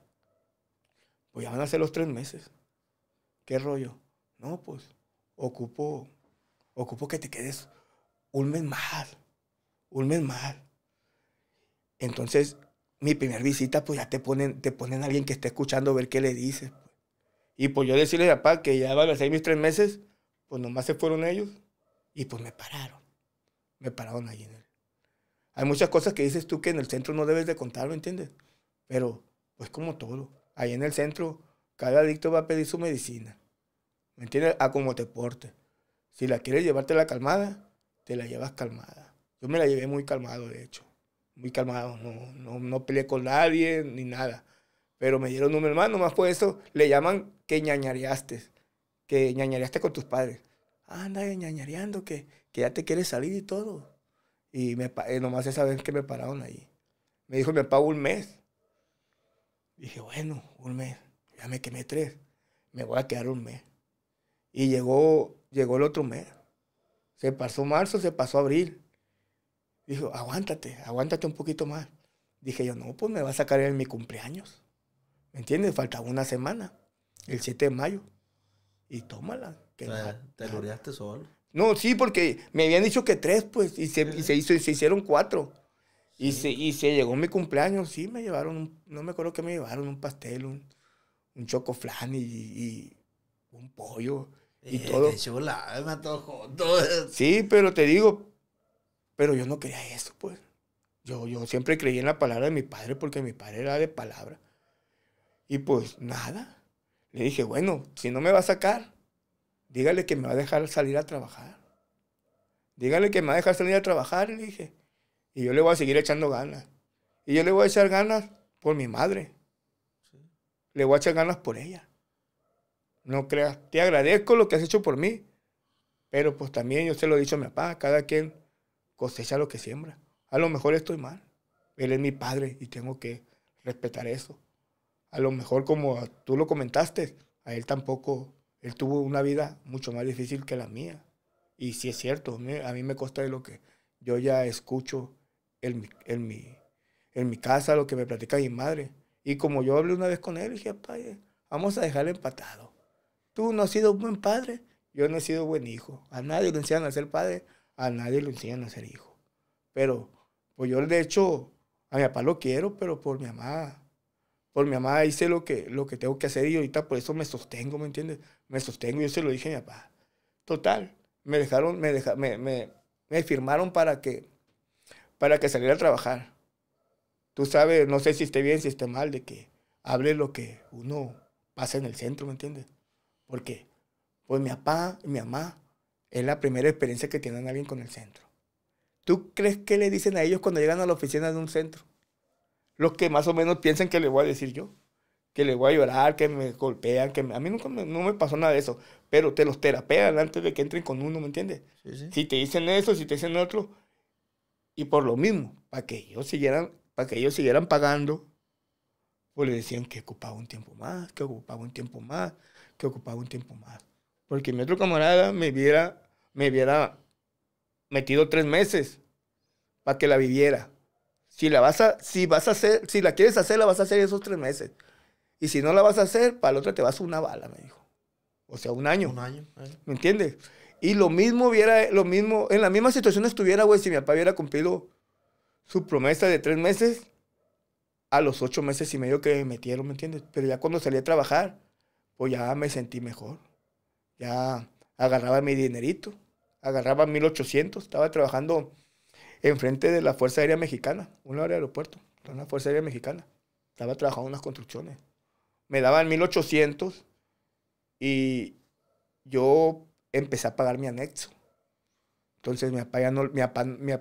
pues ya van a ser los tres meses. ¿Qué rollo? No, pues, ocupo, ocupo que te quedes un mes más un mes más. Entonces, mi primera visita, pues ya te ponen, te ponen a alguien que esté escuchando, ver qué le dices. Pues. Y pues yo decirle a papá que ya van a ser mis tres meses, pues nomás se fueron ellos y pues me pararon. Me pararon ahí. En el... Hay muchas cosas que dices tú que en el centro no debes de contar, ¿me entiendes? Pero pues como todo, ahí en el centro cada adicto va a pedir su medicina. ¿Me entiendes? A como te porte. Si la quieres llevarte la calmada, te la llevas calmada. Yo me la llevé muy calmado, de hecho. Muy calmado. No, no, peleé con nadie ni nada. Pero me dieron un hermano, más, nomás por eso le llaman que ñañareaste. Que ñañareaste con tus padres. Anda ñañareando, que, que ya te quieres salir y todo. Y me, eh, nomás esa vez que me pararon ahí. Me dijo, me pago un mes. Dije, bueno, un mes. Ya me quemé tres. Me voy a quedar un mes. Y llegó, llegó el otro mes. Se pasó marzo, se pasó abril. Dijo, aguántate, aguántate un poquito más. Dije yo, no, pues me va a sacar en mi cumpleaños. ¿Me entiendes? falta una semana, el 7 de mayo. Y tómala. Que te solo. No, sí, porque me habían dicho que tres, pues, y se, hizo, se hicieron cuatro. Y, se, y se llegó mi cumpleaños, sí, me llevaron, no me acuerdo qué me llevaron, un pastel, un, un chocoflan y, y un pollo y eh, todo. me todo. Sí, pero te digo, pero yo no quería eso, pues. Yo, yo siempre creí en la palabra de mi padre porque mi padre era de palabra. Y pues nada. Le dije, bueno, si no me va a sacar, dígale que me va a dejar salir a trabajar. Dígale que me va a dejar salir a trabajar, le dije. Y yo le voy a seguir echando ganas. Y yo le voy a echar ganas por mi madre. Le voy a echar ganas por ella. No creas, te agradezco lo que has hecho por mí. Pero pues también yo se lo he dicho a mi papá, cada quien cosecha lo que siembra. A lo mejor estoy mal. Él es mi padre y tengo que respetar eso. A lo mejor, como tú lo comentaste, a él tampoco, él tuvo una vida mucho más difícil que la mía. Y si es cierto, a mí me consta de lo que yo ya escucho en, mi, en mi casa, lo que me platica mi madre. Y como yo hablé una vez con él, dije, vamos a dejarle empatado. Tú no has sido un buen padre, yo no he sido buen hijo. A nadie le enseñan a ser padre, a nadie lo enseñan a ser hijo. Pero, pues yo de hecho, a mi papá lo quiero, pero por mi mamá. Por mi mamá hice lo que, lo que tengo que hacer y ahorita por eso me sostengo, ¿me entiendes? Me sostengo, yo se lo dije a mi papá. Total, me dejaron, me, me, me, firmaron para que, para que saliera a trabajar. Tú sabes, no sé si esté bien, si esté mal, de que hable lo que uno pasa en el centro, ¿me entiendes? Porque, pues mi papá y mi mamá es la primera experiencia que tienen alguien con el centro. ¿Tú crees que le dicen a ellos cuando llegan a la oficina de un centro? Los que más o menos piensan que les voy a decir yo. Que les voy a llorar, que me golpean, que a mí no me pasó nada de eso. Pero te los terapean antes de que entren con uno, ¿me entiendes? Si te dicen eso, si te dicen otro. Y por lo mismo, para que ellos siguieran, para que ellos siguieran pagando, pues le decían que ocupaba un tiempo más, que ocupaba un tiempo más, que ocupaba un tiempo más. Porque mi otro camarada me viera me hubiera metido tres meses para que la viviera. Si la vas a, si vas a hacer, si la quieres hacer, la vas a hacer esos tres meses. Y si no la vas a hacer, para la otra te vas una bala, me dijo. O sea, un año. Un año. Eh. ¿Me entiendes? Y lo mismo hubiera, lo mismo, en la misma situación estuviera, güey, si mi papá hubiera cumplido su promesa de tres meses a los ocho meses y medio que me metieron, ¿me entiendes? Pero ya cuando salí a trabajar, pues ya me sentí mejor. Ya agarraba mi dinerito agarraba 1800, estaba trabajando frente de la Fuerza Aérea Mexicana, un hora de aeropuerto, la Fuerza Aérea Mexicana. Estaba trabajando en unas construcciones. Me daban 1800 y yo empecé a pagar mi anexo. Entonces mi papá no, mi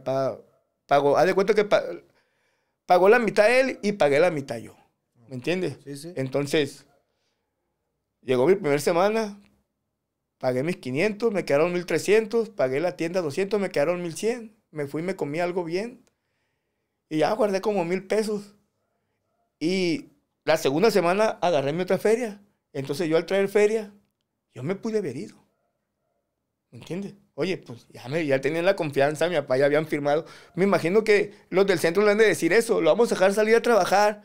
pagó, haz de cuenta que pagó la mitad él y pagué la mitad yo. ¿Me entiendes? Entonces, llegó mi primera semana, Pagué mis 500, me quedaron 1300, pagué la tienda 200, me quedaron 1100. Me fui me comí algo bien. Y ya guardé como mil pesos. Y la segunda semana agarré mi otra feria. Entonces yo al traer feria, yo me pude haber ido. ¿Me entiendes? Oye, pues ya, me, ya tenían la confianza, mi papá ya habían firmado. Me imagino que los del centro le han de decir eso, lo vamos a dejar salir a trabajar,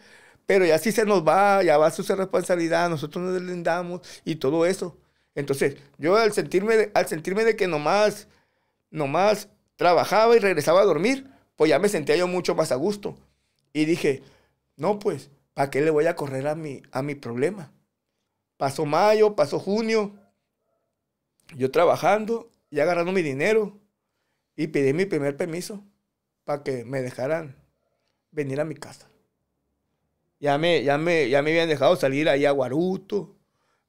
pero ya si se nos va, ya va a su responsabilidad, nosotros nos deslindamos y todo eso. Entonces, yo al sentirme de, al sentirme de que nomás, nomás trabajaba y regresaba a dormir, pues ya me sentía yo mucho más a gusto. Y dije, no, pues, ¿para qué le voy a correr a mi, a mi problema? Pasó mayo, pasó junio, yo trabajando y agarrando mi dinero y pedí mi primer permiso para que me dejaran venir a mi casa. Ya me, ya me, ya me habían dejado salir ahí a Guaruto,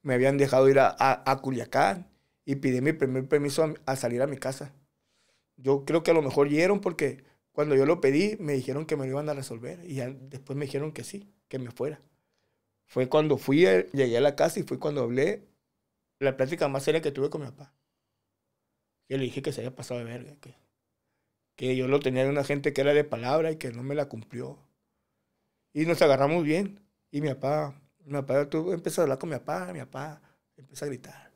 me habían dejado ir a, Culiacán y pedí mi primer permiso a, salir a mi casa. Yo creo que a lo mejor dieron porque cuando yo lo pedí me dijeron que me lo iban a resolver y después me dijeron que sí, que me fuera. Fue cuando fui, eh, llegué a la casa y fue cuando hablé la plática más seria que tuve con mi papá. Yo le dije que se había pasado de verga, que, que yo lo tenía de una gente que era de palabra y que no me la cumplió. Y nos agarramos bien. Y mi papá mi papá, tú empiezas a hablar con mi papá, mi papá empieza a gritar.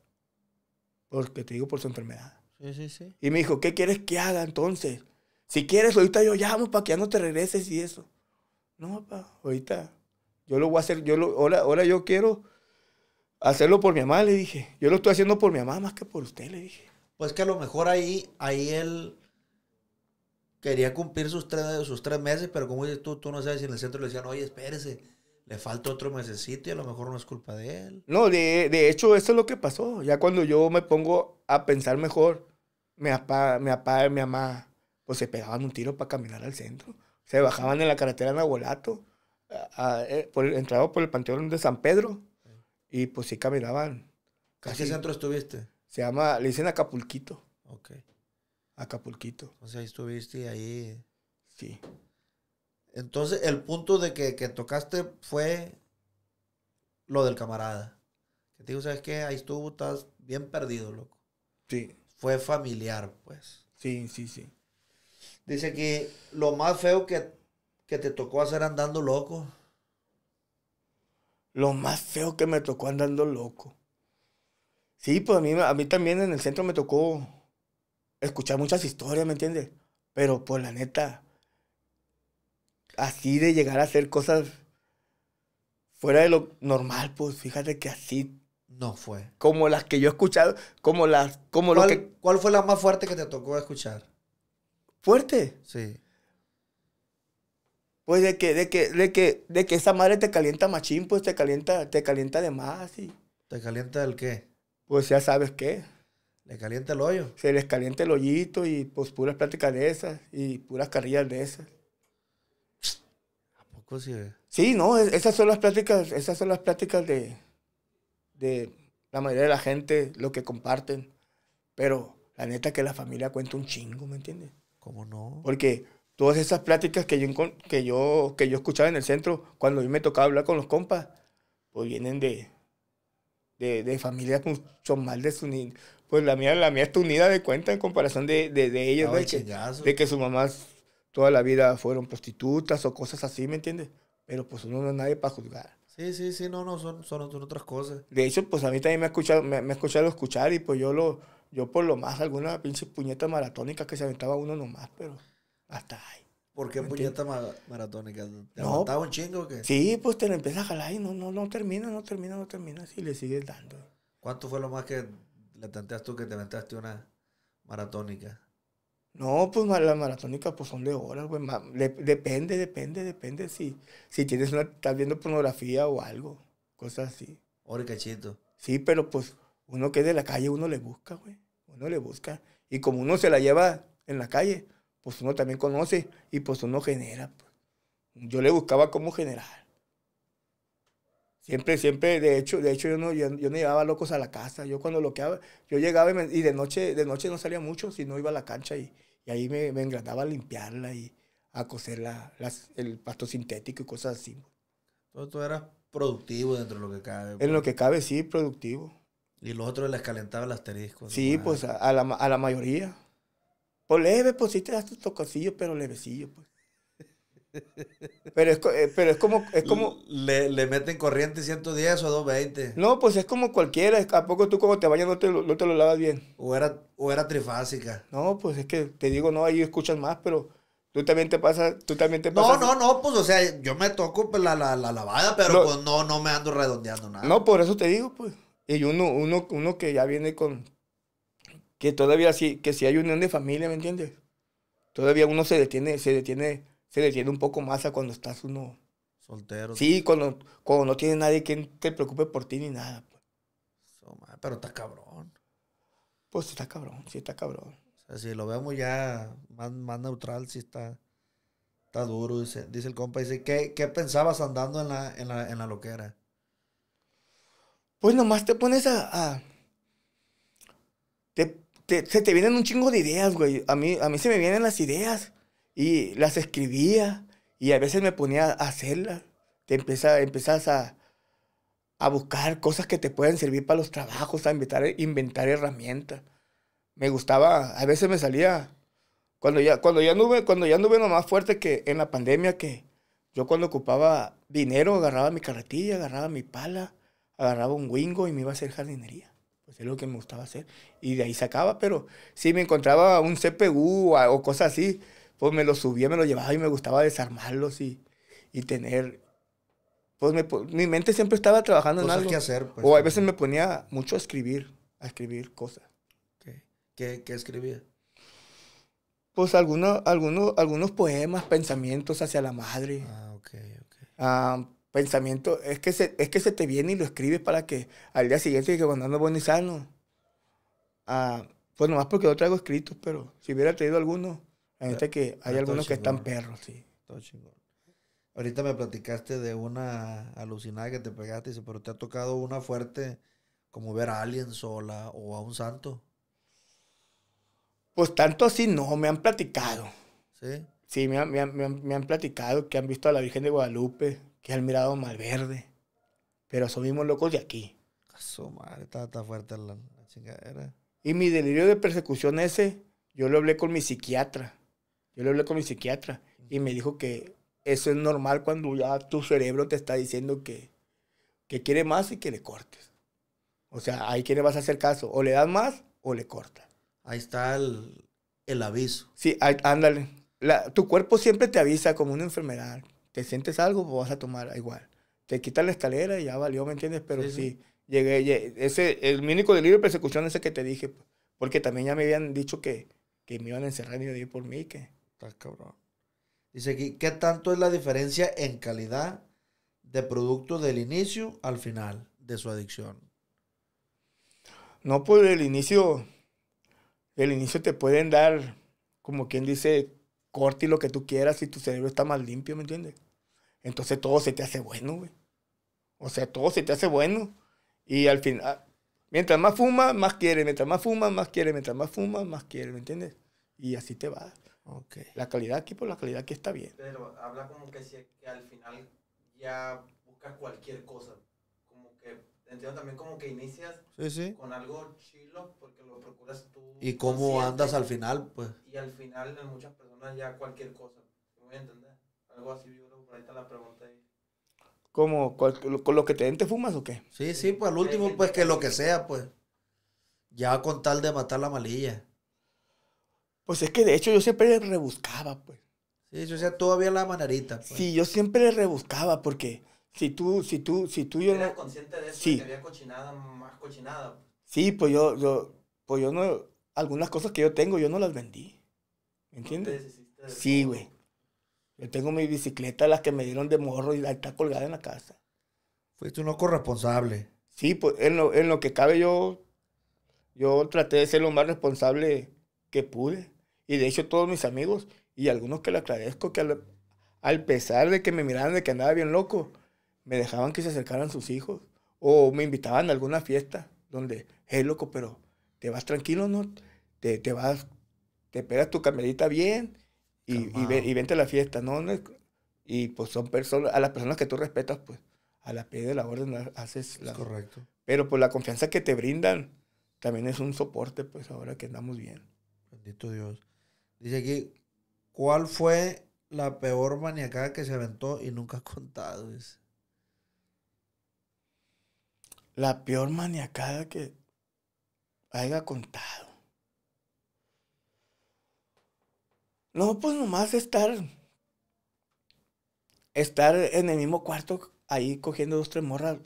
Porque te digo, por su enfermedad. Sí, sí, sí. Y me dijo, ¿qué quieres que haga entonces? Si quieres, ahorita yo llamo para que ya no te regreses y eso. No, papá, ahorita yo lo voy a hacer, yo lo, ahora, yo quiero hacerlo por mi mamá, le dije. Yo lo estoy haciendo por mi mamá más que por usted, le dije. Pues que a lo mejor ahí, ahí él quería cumplir sus tres, sus tres meses, pero como dices tú, tú no sabes si en el centro le decían, oye, espérese, le falta otro mesecito y a lo mejor no es culpa de él. No, de, hecho, eso es lo que pasó. Ya cuando yo me pongo a pensar mejor, mi papá, y mi mamá, pues se pegaban un tiro para caminar al centro. Se bajaban en la carretera en Aguilato, eh, entraban por el Panteón de San Pedro, y pues sí caminaban. Casi. ¿A qué centro estuviste? Se llama, le dicen Acapulquito. Ok. Acapulquito. O sea, ahí estuviste ahí. Sí. Entonces, el punto de que, tocaste fue lo del camarada. Que te digo, ¿sabes qué? Ahí estuvo, estás bien perdido, loco. Sí. Fue familiar, pues. Sí, sí, sí. Dice que lo más feo que, que te tocó hacer andando loco. Lo más feo que me tocó andando loco. Sí, pues a mí, a mí también en el centro me tocó escuchar muchas historias, ¿me entiendes? Pero pues, la neta, así de llegar a hacer cosas fuera de lo normal, pues fíjate que así no fue. Como las que yo he escuchado, como las como lo que ¿Cuál fue la más fuerte que te tocó escuchar? ¿Fuerte? Sí. Pues de que de que de que de que esa madre te calienta machín, pues te calienta te calienta de más, y... ¿Te calienta el qué? Pues ya sabes qué. Le calienta el hoyo. Se les calienta el hoyito y pues puras pláticas de esas y puras carrillas de esas. Sí, no, esas son las pláticas, esas son las pláticas de, de la mayoría de la gente, lo que comparten. Pero la neta que la familia cuenta un chingo, ¿me entiendes? ¿Cómo no? Porque todas esas pláticas que yo, que yo, que yo escuchaba en el centro, cuando a mí me tocaba hablar con los compas, pues vienen de, de, de familias mucho pues, más desunidas. Pues la mía, la mía está unida de cuenta en comparación de, de, de ellos, de que, de que, su mamá toda la vida fueron prostitutas o cosas así, ¿me entiendes? Pero pues uno no es nadie para juzgar. Sí, sí, sí, no, no, son, otras cosas. De hecho, pues a mí también me ha escuchado, me, escuchado escuchar y pues yo lo, yo por lo más alguna pinche puñeta maratónica que se aventaba uno nomás, pero hasta ahí. ¿Por qué puñeta maratónica? ¿Te aventaba un chingo o Sí, pues te lo empiezas a jalar y no, no, no termina, no termina, no termina, si le sigues dando. ¿Cuánto fue lo más que le tanteas tú que te aventaste una maratónica? No, pues las maratónicas pues son de horas, güey. depende, depende, depende si, si tienes una, estás viendo pornografía o algo, cosas así. ore oh, cachito. Sí, pero pues uno que es de la calle, uno le busca, güey. Uno le busca. Y como uno se la lleva en la calle, pues uno también conoce y pues uno genera. Pues. Yo le buscaba cómo generar. Siempre, siempre, de hecho, de hecho yo no, yo, no llevaba locos a la casa. Yo cuando lo que yo llegaba y, de noche, de noche no salía mucho, sino iba a la cancha y, y ahí me, me limpiarla y a coser el pasto sintético y cosas así. Entonces tú eras productivo dentro de lo que cabe. En lo pues. que cabe, sí, productivo. Y los otros les calentaba el asterisco. Sí, pues a, la, a la mayoría. Pues leve, pues sí te das tus tocasillos, pero levecillos, pues. Pero es, eh, pero es como... Es como le, le meten corriente 110 o 220. No, pues es como cualquiera. ¿A poco tú como te bañas no te, lo, no lo lavas bien? O era, o era trifásica. No, pues es que te digo, no, ahí escuchas más, pero tú también te pasas... Tú no, no, no, pues o sea, yo me toco pues, la, la, lavada, pero pues, no, no, me ando redondeando nada. No, por eso te digo, pues. Y uno, uno, que ya viene con... Que todavía sí, que si hay unión de familia, ¿me entiendes? Todavía uno se detiene, se detiene se le tiene un poco más a cuando estás uno... Soltero. Sí, cuando, cuando no tiene nadie que te preocupe por ti ni nada. Pues. pero está cabrón. Pues está cabrón, sí está cabrón. O sea, si lo vemos ya más, más neutral, sí está, está duro, dice, el compa. Dice, ¿qué, pensabas andando en la, loquera? Pues nomás te pones a... se te vienen un chingo de ideas, güey. A mí, a mí se me vienen las ideas y las escribía y a veces me ponía a hacerlas. Te empieza, a, a buscar cosas que te pueden servir para los trabajos, a inventar, eh, inventar herramientas. Me gustaba, a veces me salía, cuando ya, cuando ya anduve, cuando ya más fuerte que en la pandemia que yo cuando ocupaba dinero agarraba mi carretilla, agarraba mi pala, agarraba un wingo y me iba a hacer jardinería. Pues es lo que me gustaba hacer. Y de ahí sacaba, pero si me encontraba un CPU o cosas así, pues me lo subía, me lo llevaba y me gustaba desarmarlos y, y tener... Pues mi mente siempre estaba trabajando en algo. Que hacer, pues, o a veces me ponía mucho a escribir, a escribir cosas. ¿Qué, qué, escribía? Pues algunos, algunos, algunos poemas, pensamientos hacia la madre. Ah, ok, ok. Ah, pensamiento, es que, se, es que se te viene y lo escribes para que al día siguiente que cuando ando bueno y sano. Ah, pues nomás porque no traigo escritos, pero si hubiera traído alguno, hay algunos que están perros, sí. Ahorita me platicaste de una alucinada que te pegaste, pero te ha tocado una fuerte como ver a alguien sola o a un santo. Pues tanto así no, me han platicado. ¿Sí? Sí, me, han, me platicado que han visto a la Virgen de Guadalupe, que han mirado Malverde, pero son locos de aquí. está, tan fuerte la chingadera. Y mi delirio de persecución ese, yo lo hablé con mi psiquiatra yo le hablé con mi psiquiatra y me dijo que eso es normal cuando ya tu cerebro te está diciendo que, que quiere más y que le cortes. O sea, ahí que vas a hacer caso. O le das más o le cortas. Ahí está el, aviso. Sí, ahí, ándale. tu cuerpo siempre te avisa como una enfermedad. Te sientes algo, pues vas a tomar igual. Te quitan la escalera y ya valió, ¿me entiendes? Pero sí, llegué, ese, el mínimo delirio de persecución ese que te dije, porque también ya me habían dicho que, que me iban a encerrar y a ir por mí, que, cabrón. Dice aquí, ¿qué tanto es la diferencia en calidad de producto del inicio al final de su adicción? No, pues el inicio, el inicio te pueden dar, como quien dice, corte lo que tú quieras y tu cerebro está más limpio, ¿me entiendes? Entonces todo se te hace bueno, güey. O sea, todo se te hace bueno. Y al final, ah, mientras más fuma más quiere Mientras más fuma más quiere Mientras más fuma más quiere, ¿me entiendes? Y así te va. Okay. La calidad aquí, por pues la calidad aquí está bien. Pero habla como que, si, que al final ya buscas cualquier cosa. Como que, entiendo también como que inicias con algo chilo porque lo procuras tú. ¿Y cómo andas al final? pues Y al final en muchas personas ya cualquier cosa. ¿Me voy a entender? Algo así, yo ahí está la pregunta ahí. ¿Cómo? ¿Con lo que te den te fumas o qué? Sí, sí, pues al último, pues que lo que sea, pues. Ya con tal de matar la malilla. Pues es que de hecho yo siempre le rebuscaba, pues. Sí, yo sea, todavía la manarita. Pues. Sí, yo siempre le rebuscaba porque si tú, si tú, si tú yo no... consciente de eso? Sí. había cochinada, más cochinada. Pues. Sí, pues yo, yo, pues yo no, algunas cosas que yo tengo yo no las vendí. ¿Me entiendes? sí, güey. Yo tengo mi bicicleta, las que me dieron de morro y la está colgada en la casa. Fuiste no corresponsable. Sí, pues en lo, en lo que cabe yo, yo traté de ser lo más responsable que pude. Y de hecho todos mis amigos y algunos que le agradezco que al, pesar de que me miraban de que andaba bien loco, me dejaban que se acercaran sus hijos o me invitaban a alguna fiesta donde, es loco, pero te vas tranquilo, ¿no? Te, te vas, te pegas tu camerita bien y, vente a la fiesta, ¿no? Y pues son personas, a las personas que tú respetas, pues a la pie de la orden haces la... Correcto. Pero pues la confianza que te brindan, también es un soporte, pues ahora que andamos bien. Bendito Dios. Dice aquí, ¿cuál fue la peor maniacada que se aventó y nunca ha contado? La peor maniacada que haya contado. No, pues nomás estar. Estar en el mismo cuarto ahí cogiendo dos, tres morras,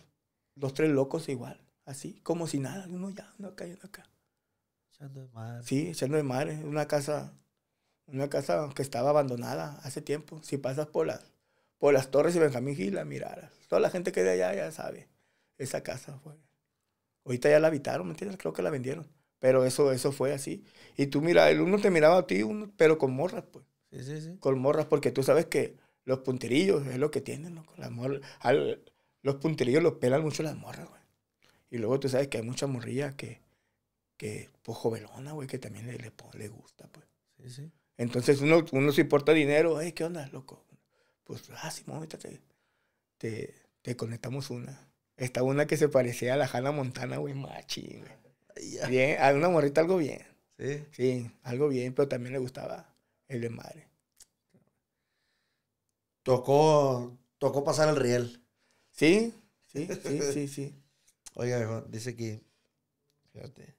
dos, tres locos igual. Así, como si nada, uno ya, no acá uno acá. Echando de madre. Sí, echando de madre. Una casa una casa que estaba abandonada hace tiempo. Si pasas por las, por las torres y Benjamín la mirarás. Toda la gente que de allá ya sabe. Esa casa fue. Ahorita ya la habitaron, ¿me entiendes? Creo que la vendieron. Pero eso, eso fue así. Y tú mira, el uno te miraba a ti, uno, pero con morras, pues. Sí, sí, sí. Con morras, porque tú sabes que los punterillos es lo que tienen, ¿no? Las al, los punterillos los pelan mucho las morras, güey. Y luego tú sabes que hay mucha morrilla que, que pues güey, que también le, le, le gusta, pues. Sí, sí. Entonces uno, uno se importa dinero, hey, ¿qué onda, loco? Pues, ah, sí, ahorita te, conectamos una. Está una que se parecía a la Hannah Montana, güey, machi. güey. Bien, a una morrita algo bien. Sí. Sí, algo bien, pero también le gustaba el de madre. Tocó, tocó pasar el riel. Sí, sí, sí, sí, sí. Oiga, dice que... fíjate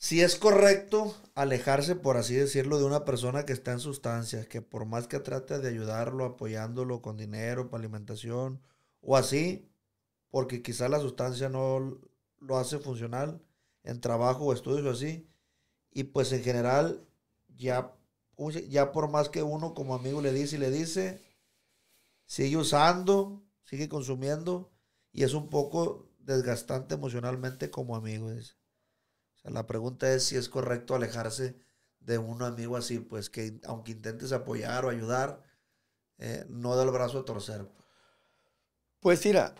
si es correcto alejarse, por así decirlo, de una persona que está en sustancias, que por más que trate de ayudarlo, apoyándolo con dinero, para alimentación o así, porque quizá la sustancia no lo hace funcional en trabajo o estudios o así, y pues en general ya, ya por más que uno como amigo le dice y le dice, sigue usando, sigue consumiendo y es un poco desgastante emocionalmente como amigo, dice la pregunta es si es correcto alejarse de un amigo así, pues que aunque intentes apoyar o ayudar, eh, no da el brazo a torcer. Pues mira,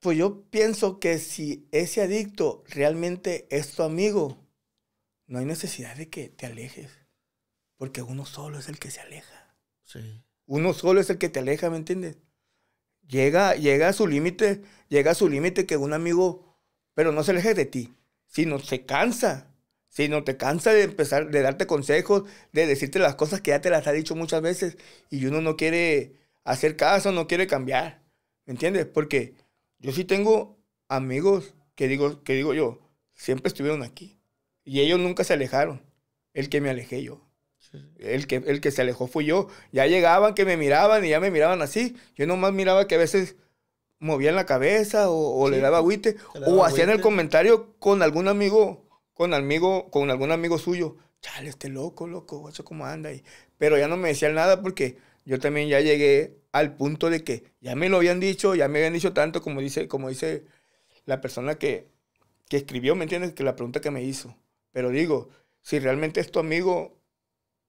pues yo pienso que si ese adicto realmente es tu amigo, no hay necesidad de que te alejes, porque uno solo es el que se aleja. Sí. Uno solo es el que te aleja, ¿me entiendes? Llega, llega a su límite, llega a su límite que un amigo, pero no se aleje de ti, si no se cansa, si no te cansa de empezar, de darte consejos, de decirte las cosas que ya te las ha dicho muchas veces y uno no quiere hacer caso, no quiere cambiar, ¿me entiendes? Porque yo sí tengo amigos que digo, que digo yo, siempre estuvieron aquí y ellos nunca se alejaron, el que me alejé yo. El que, el que se alejó fui yo. Ya llegaban, que me miraban y ya me miraban así. Yo nomás miraba que a veces movían la cabeza o, le daba pues, agüite O o hacían el comentario con algún amigo, con amigo, con algún amigo suyo. Chale, este loco, loco, eso cómo anda. Y, pero ya no me decían nada porque yo también ya llegué al punto de que ya me lo habían dicho, ya me habían dicho tanto como dice, como dice la persona que, escribió, ¿me entiendes? Que la pregunta que me hizo. Pero digo, si realmente es tu amigo,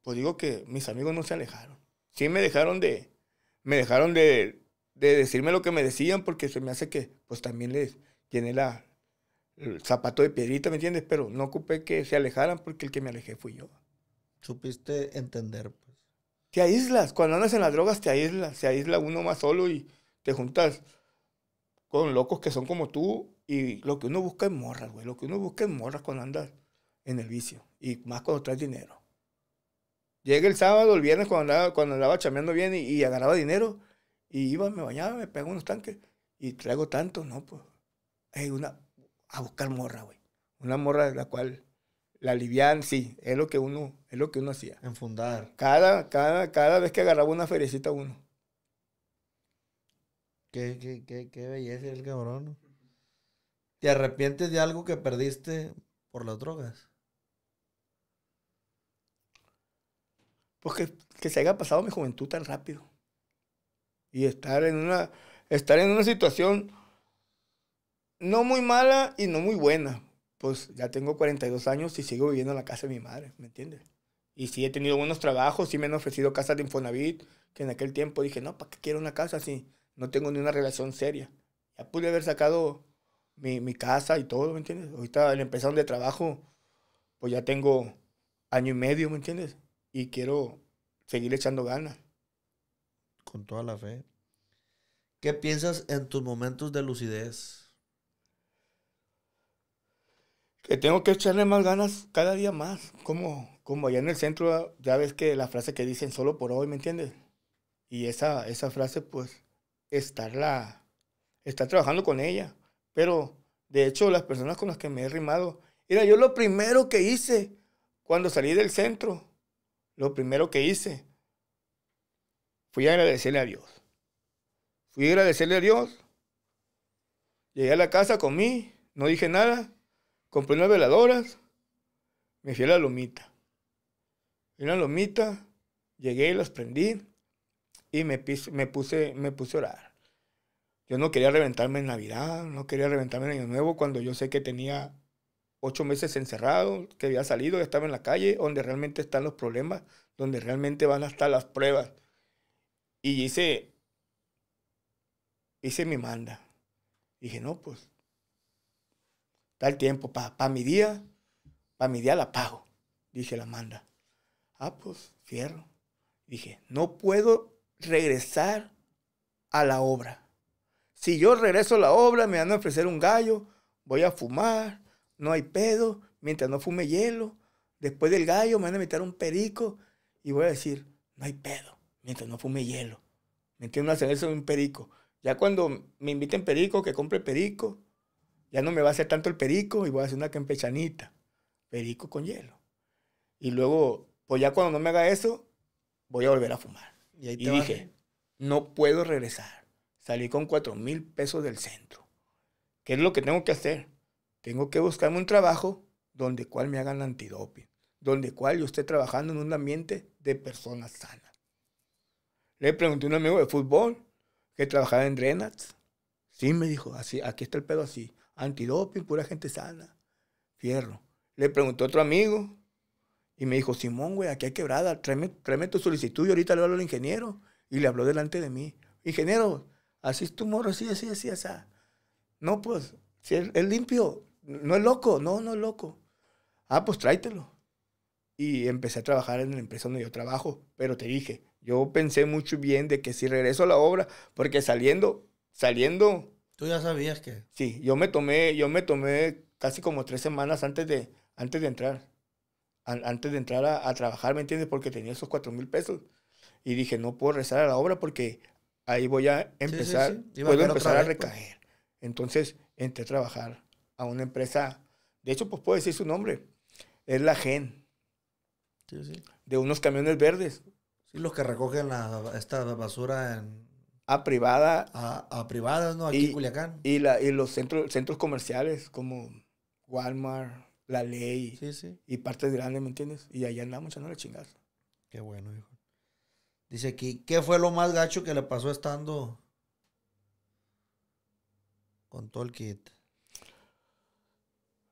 pues digo que mis amigos no se alejaron. Sí me dejaron de, me dejaron de, de decirme lo que me decían, porque se me hace que, pues también les llené la, el zapato de piedrita, ¿me entiendes? Pero no ocupé que se alejaran porque el que me alejé fui yo. Supiste entender, pues. Te aíslas, cuando andas en las drogas te aíslas, se aísla uno más solo y te juntas con locos que son como tú y lo que uno busca es morras, güey, lo que uno busca es morras cuando andas en el vicio y más cuando traes dinero. Llega el sábado, el viernes cuando andaba, cuando andaba chameando bien y agarraba dinero, y iba, me bañaba, me pegaba unos tanques y traigo tanto, no, pues. Eh, una, a buscar morra, güey. Una morra de la cual la alivian, sí, es lo que uno, es lo que uno hacía. Enfundar. Cada, cada, cada vez que agarraba una feriecita uno. Qué, qué, qué, belleza el cabrón. ¿Te arrepientes de algo que perdiste por las drogas? Pues que se haya pasado mi juventud tan rápido y estar en una, estar en una situación no muy mala y no muy buena. Pues ya tengo 42 años y sigo viviendo en la casa de mi madre, ¿me entiendes? Y sí he tenido buenos trabajos, sí me han ofrecido casas de Infonavit, que en aquel tiempo dije, no, ¿para qué quiero una casa si no tengo ni una relación seria? Ya pude haber sacado mi, casa y todo, ¿me entiendes? Ahorita el empezar de trabajo, pues ya tengo año y medio, ¿me entiendes? Y quiero seguir echando ganas con toda la fe. ¿Qué piensas en tus momentos de lucidez? Que tengo que echarle más ganas cada día más. Como, como allá en el centro, ah, ya ves que la frase que dicen solo por hoy, ¿me entiendes? Y esa, esa frase, pues, estarla, estar trabajando con ella. Pero, de hecho, las personas con las que me he rimado, mira, yo lo primero que hice cuando salí del centro, lo primero que hice fui a agradecerle a Dios. Fui a agradecerle a Dios. Llegué a la casa, comí, no dije nada, compré unas veladoras, me fui a la lomita. Fui a la lomita, llegué y las prendí y me, me, puse, me puse a orar. Yo no quería reventarme en Navidad, no quería reventarme en Año Nuevo cuando yo sé que tenía ocho meses encerrado, que había salido, que estaba en la calle, donde realmente están los problemas, donde realmente van a estar las pruebas, y hice, hice mi manda. Dije, no, pues, tal tiempo, para mi día, para mi día la pago. dice la manda. Ah, pues, cierro. Dije, no puedo regresar a la obra. Si yo regreso a la obra, me van a ofrecer un gallo, voy a fumar, no hay pedo, mientras no fume hielo. Después del gallo, me van a invitar un perico y voy a decir, no hay pedo mientras no fume hielo. Me entiendo una cerveza un perico. Ya cuando me inviten perico, que compre perico, ya no me va a hacer tanto el perico y voy a hacer una campechanita. Perico con hielo. Y luego, pues ya cuando no me haga eso, voy a volver a fumar. Y, ahí te dije, no puedo regresar. Salí con cuatro mil pesos del centro. ¿Qué es lo que tengo que hacer? Tengo que buscarme un trabajo donde cual me hagan antidoping, donde cual yo esté trabajando en un ambiente de personas sanas. Le pregunté a un amigo de fútbol que trabajaba en Renats. Sí, me dijo, así, aquí está el pedo así. Antidoping, pura gente sana. Fierro. Le preguntó a otro amigo y me dijo, Simón, güey, aquí hay quebrada, tráeme, tu solicitud y ahorita le hablo al ingeniero. Y le habló delante de mí. Ingeniero, así es tu morro, así, así, así, así. No, pues, si es, limpio, no es loco, no, no es loco. Ah, pues tráetelo. Y empecé a trabajar en la empresa donde yo trabajo, pero te dije, yo pensé mucho bien de que si regreso a la obra, porque saliendo, saliendo... Tú ya sabías que... Sí, yo me tomé, yo me tomé casi como tres semanas antes de, antes de entrar. antes de entrar a, trabajar, ¿me entiendes? Porque tenía esos cuatro mil pesos. Y dije, no puedo regresar a la obra porque ahí voy a empezar, a empezar a pues. recaer. Entonces entré a trabajar a una empresa, de hecho, pues puedo decir su nombre, es la GEN, de unos camiones verdes, y los que recogen esta basura en... A ah, privada. A, a ¿no? Aquí en Culiacán. Y, los centros, comerciales como Walmart, La Ley. Sí, sí. Y partes grandes, ¿me entiendes? Y allá andamos no le chingas. Qué bueno, hijo. Dice aquí, ¿qué fue lo más gacho que le pasó estando con todo el kit?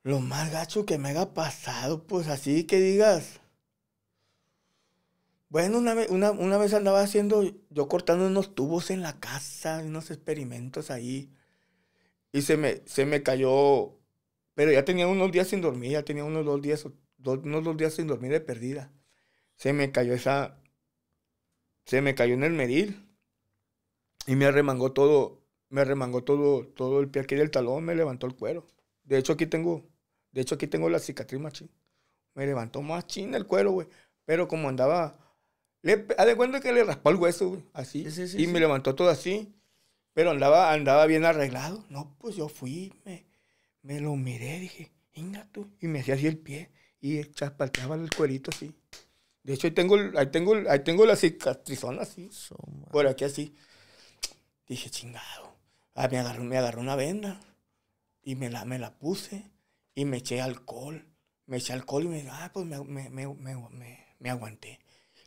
Lo más gacho que me haya pasado, pues así que digas bueno, una vez, una, vez andaba haciendo, yo cortando unos tubos en la casa, unos experimentos ahí. Y se me, se me cayó, pero ya tenía unos días sin dormir, ya tenía unos dos días, dos, dos días sin dormir de perdida. Se me cayó esa, se me cayó en el medir. Y me arremangó todo, me arremangó todo, todo el pie aquí del talón, me levantó el cuero. De hecho, aquí tengo, de hecho, aquí tengo la cicatriz machín. Me levantó más machín el cuero, güey. Pero como andaba le, haz de cuenta que le raspó el hueso, así. y me levantó todo así. Pero andaba, andaba bien arreglado. No, pues yo fui, me, me lo miré, dije, inga tú. Y me hacía así el pie. Y chaspalteaba el cuerito así. De hecho, ahí tengo, tengo, tengo la cicatrizona así. por aquí así. Dije, chingado. Ah, me, agarró, me una venda. Y me la, me la puse. Y me eché alcohol. Me eché alcohol y me ah, pues me, me, me, me aguanté.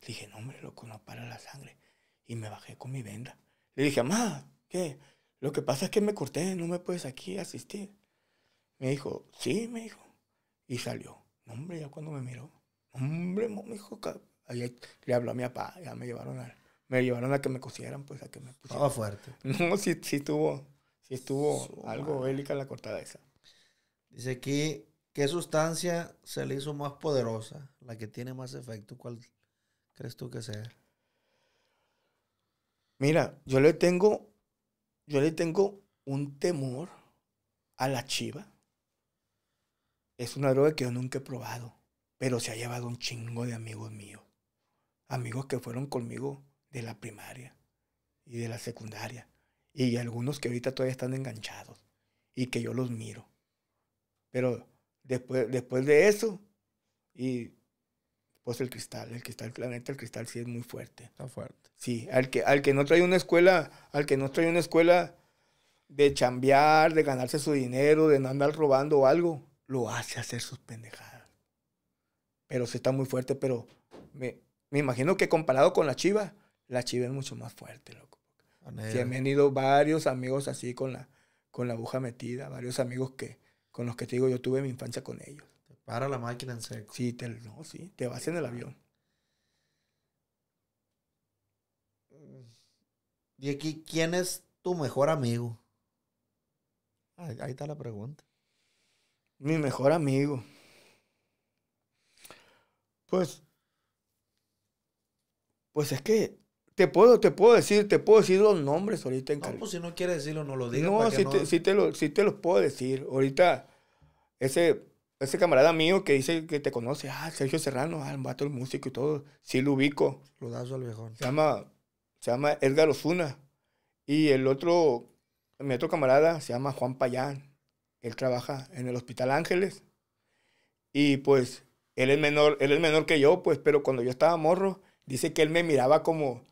Le dije, no, hombre, loco, no para la sangre. Y me bajé con mi venda. Le dije, mamá, ¿qué? Lo que pasa es que me corté, no me puedes aquí asistir. Me dijo, sí, me dijo. Y salió. No, hombre, ya cuando me miró. Hombre, me dijo, le habló a mi papá, ya me llevaron a, me llevaron a que me cosieran, pues a que me pusieran. Estaba fuerte. No, sí, sí estuvo, algo bélica la cortada esa. Dice aquí, ¿qué sustancia se le hizo más poderosa? La que tiene más efecto, ¿cuál crees tú que sea? Mira, yo le tengo, yo le tengo un temor a la chiva. Es una droga que yo nunca he probado, pero se ha llevado un chingo de amigos míos. Amigos que fueron conmigo de la primaria y de la secundaria. Y algunos que ahorita todavía están enganchados y que yo los miro. Pero después, después de eso, y pues el cristal, el cristal, el planeta, el cristal sí es muy fuerte. Está fuerte. Sí, al que, al que no trae una escuela, al que no trae una escuela de chambear, de ganarse su dinero, de no andar robando o algo, lo hace hacer sus pendejadas. Pero sí está muy fuerte, pero me, imagino que comparado con la chiva, la chiva es mucho más fuerte, loco. Sí, han venido varios amigos así con la, con la aguja metida, varios amigos que, con los que te digo, yo tuve mi infancia con ellos. Para la máquina en seco. Sí, te, no, sí, te vas en el avión. Y aquí, ¿quién es tu mejor amigo? Ahí, está la pregunta. Mi mejor amigo. Pues, pues es que te puedo, te puedo decir, te puedo decir los nombres ahorita en No, pues si no quieres decirlo, no lo digas. No, si, si, te lo, si te los puedo decir. Ahorita, ese ese camarada mío que dice que te conoce, ah, Sergio Serrano, ah, el vato el músico y todo, sí lo ubico. al viejón. Se llama, se llama Edgar Osuna. Y el otro, mi otro camarada se llama Juan Payán. Él trabaja en el Hospital Ángeles. Y pues, él es menor, él es menor que yo, pues, pero cuando yo estaba morro, dice que él me miraba como,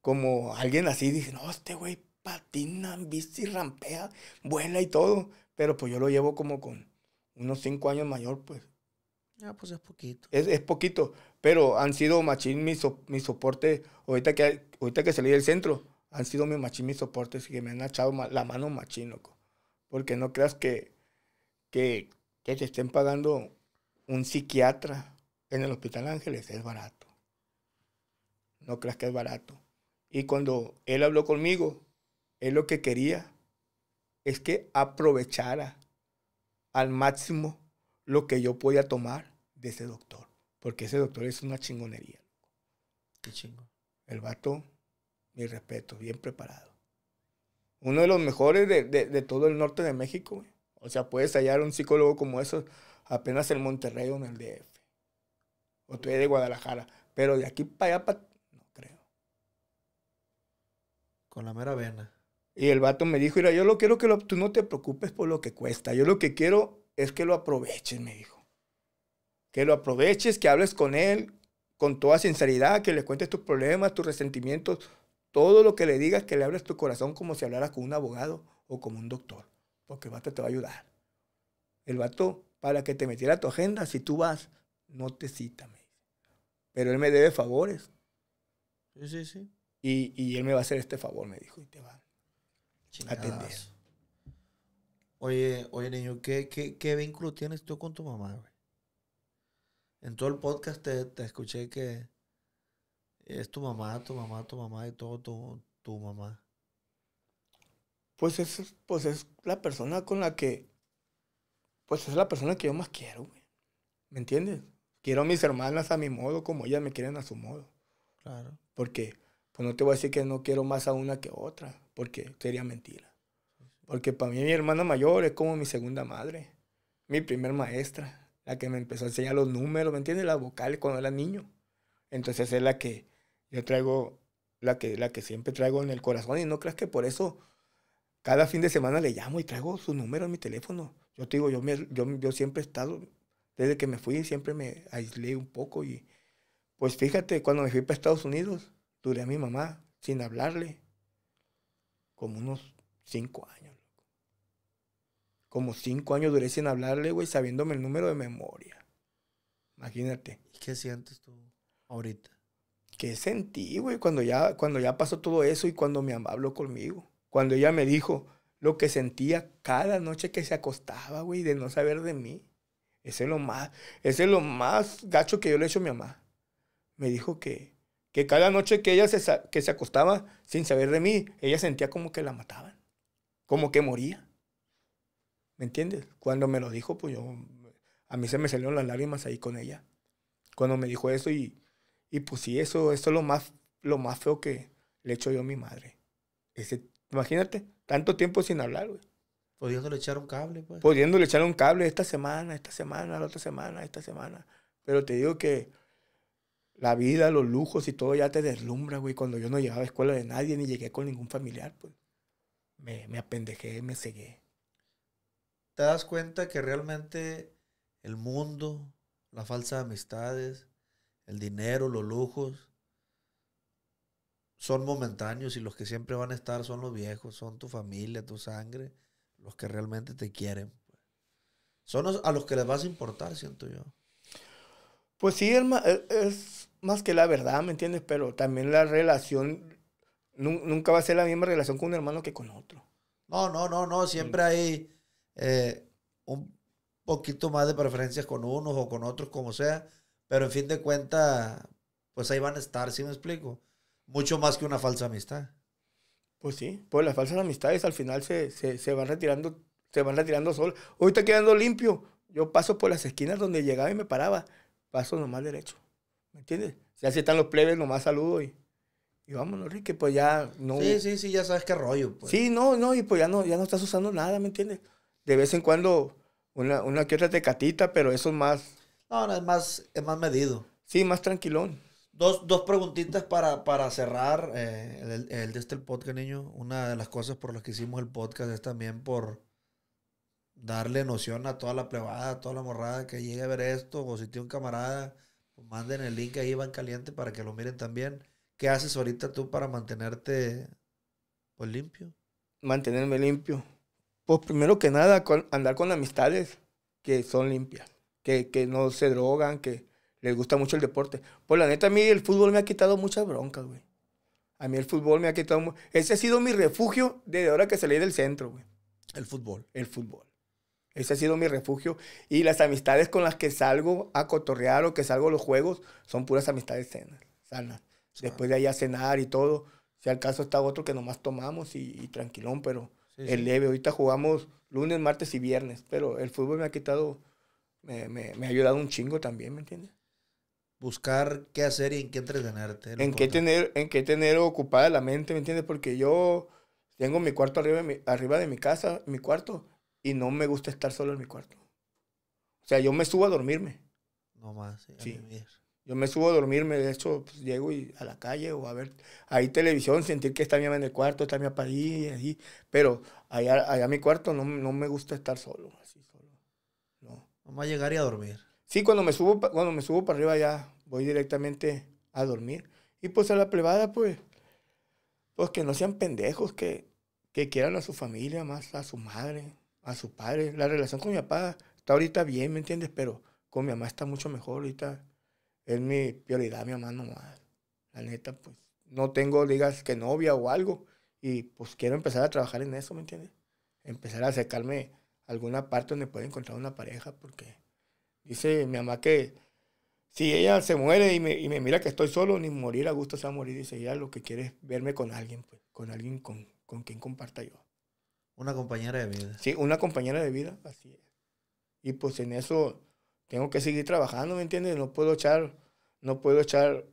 como alguien así. Dice, no, este güey patina, bici, rampea, vuela y todo. Pero pues yo lo llevo como con unos cinco años mayor, pues. Ah, pues es poquito. Es, poquito, pero han sido machín mi, so, soporte, ahorita que, ahorita que salí del centro, han sido mi machín mis soportes que me han echado la mano machín, loco. Porque no creas que, que, que te estén pagando un psiquiatra en el Hospital Ángeles, es barato. No creas que es barato. Y cuando él habló conmigo, él lo que quería es que aprovechara al máximo lo que yo podía tomar de ese doctor. Porque ese doctor es una chingonería. Qué chingo. El vato, mi respeto, bien preparado. Uno de los mejores de, todo el norte de México. O sea, puedes hallar un psicólogo como eso apenas en Monterrey o en el DF. O tú eres de Guadalajara. Pero de aquí para allá, no creo. Con la mera vena. Y el vato me dijo, yo lo quiero que lo, tú no te preocupes por lo que cuesta. Yo lo que quiero es que lo aproveches, me dijo. Que lo aproveches, que hables con él con toda sinceridad, que le cuentes tus problemas, tus resentimientos, todo lo que le digas, que le abres tu corazón como si hablaras con un abogado o como un doctor. Porque el vato te va a ayudar. El vato, para que te metiera tu agenda, si tú vas, no te cita, me dice. Pero él me debe favores. Sí, sí, sí. Y, y él me va a hacer este favor, me dijo, y te va. Oye, oye, niño, ¿qué, qué, vínculo tienes tú con tu mamá, En todo el podcast te, escuché que es tu mamá, tu mamá, tu mamá y todo tu, tu mamá. Pues es, pues es la persona con la que, pues es la persona que yo más quiero, güey. ¿Me entiendes? Quiero a mis hermanas a mi modo como ellas me quieren a su modo. Claro. Porque pues no te voy a decir que no quiero más a una que a otra, porque sería mentira. Porque para mí mi hermana mayor es como mi segunda madre, mi primer maestra, la que me empezó a enseñar los números, ¿me entiendes? Las vocales cuando era niño. Entonces es la que yo traigo, la que, la que siempre traigo en el corazón. Y no creas que por eso cada fin de semana le llamo y traigo su número en mi teléfono. Yo te digo, yo, yo, yo siempre he estado, desde que me fui, siempre me aislé un poco. Y pues fíjate, cuando me fui para Estados Unidos, duré a mi mamá sin hablarle como unos cinco años. Como cinco años duré sin hablarle, güey, sabiéndome el número de memoria. Imagínate. ¿Y qué sientes tú ahorita? ¿Qué sentí, güey? Cuando ya, cuando ya pasó todo eso y cuando mi mamá habló conmigo. Cuando ella me dijo lo que sentía cada noche que se acostaba, güey, de no saber de mí. Ese es lo más, ese es lo más gacho que yo le he hecho a mi mamá. Me dijo que, que cada noche que ella se, que se acostaba sin saber de mí, ella sentía como que la mataban, como que moría. ¿Me entiendes? Cuando me lo dijo, pues yo, a mí se me salieron las lágrimas ahí con ella. Cuando me dijo eso y, y pues sí, eso, es lo más, lo más feo que le hecho yo a mi madre. Ese, imagínate, tanto tiempo sin hablar, güey. Pudiéndole echar un cable, pues. Pudiéndole echar un cable esta semana, esta semana, la otra semana, esta semana. Pero te digo que la vida, los lujos y todo ya te deslumbra, güey. Cuando yo no llegaba a escuela de nadie, ni llegué con ningún familiar, pues me, me apendejé, me cegué. Te das cuenta que realmente el mundo, las falsas amistades, el dinero, los lujos, son momentáneos y los que siempre van a estar son los viejos, son tu familia, tu sangre, los que realmente te quieren. Pues? Son a los que les vas a importar, siento yo. Pues sí, e, es, más que la verdad, ¿me entiendes? Pero también la relación nunca va a ser la misma relación con un hermano que con otro. No, no, no, no. Siempre mm. hay eh, un poquito más de preferencias con unos o con otros, como sea. Pero en fin de cuentas, pues ahí van a estar, si me explico. Mucho más que una falsa amistad. Pues sí, pues las falsas amistades al final se, van retirando, se van retirando sol. Hoy está quedando limpio. Yo paso por las esquinas donde llegaba y me paraba. Paso nomás derecho. ¿Me entiendes? Si así están los plebes, nomás saludo y, y vámonos, Ricky, pues ya no. Sí, sí, sí, ya sabes qué rollo. Pues. Sí, no, no, y pues ya no, ya no estás usando nada, ¿me entiendes? De vez en cuando una, una que otra pero eso es más. No, no, es más, es más medido. Sí, más tranquilón. Dos, dos preguntitas para, para cerrar eh, el, el, de este podcast, niño. Una de las cosas por las que hicimos el podcast es también por darle noción a toda la plebada, a toda la morrada que llegue a ver esto, o si tiene un camarada pues manden el link ahí, van caliente para que lo miren también. ¿Qué haces ahorita tú para mantenerte pues, limpio? Mantenerme limpio. Pues primero que nada, andar con amistades que son limpias, que, que no se drogan, que les gusta mucho el deporte. Pues la neta, a mí el fútbol me ha quitado muchas broncas, güey. A mí el fútbol me ha quitado... Ese ha sido mi refugio desde ahora que salí del centro, güey. El fútbol. El fútbol. Ese ha sido mi refugio. Y las amistades con las que salgo a cotorrear o que salgo a los juegos son puras amistades sanas. sanas. Después de allá cenar y todo. Si al caso está otro que nomás tomamos y, tranquilón, pero el leve. Ahorita jugamos lunes, martes y viernes. Pero el fútbol me ha quitado, me, ha ayudado un chingo también, ¿me entiendes? Buscar qué hacer y en qué entretenerte. En qué, tener, en qué tener ocupada la mente, ¿me entiendes? Porque yo tengo mi cuarto arriba arriba de mi casa, mi cuarto y no me gusta estar solo en mi cuarto. O sea, yo me subo a dormirme. No más, sí. Yo me subo a dormirme, de hecho, pues, llego a la calle o a ver, hay televisión, sentir que está mi mamá en el cuarto, está mi papá ahí, Pero allá, allá mi cuarto no, me gusta estar solo, así solo. No. Vamos llegar y a dormir. Sí, cuando me subo, cuando me subo para arriba ya voy directamente a dormir. Y pues a la plebada, pues, pues que no sean pendejos, que, que quieran a su familia más, a su madre, a su padre. La relación con mi papá está ahorita bien, ¿me entiendes? Pero con mi mamá está mucho mejor ahorita. Es mi prioridad, mi mamá nomás. La neta, pues no tengo, digas, que novia o algo. Y pues quiero empezar a trabajar en eso, ¿me entiendes? Empezar a acercarme a alguna parte donde pueda encontrar una pareja, porque dice mi mamá que si ella se muere y me, mira que estoy solo, ni morir a gusto se va a morir. Dice ella lo que quiere es verme con alguien, pues, con alguien con, con quien comparta yo. Una compañera de vida. Sí, una compañera de vida, así es. Y pues en eso tengo que seguir trabajando, ¿me entiendes? No puedo echar, no puedo echar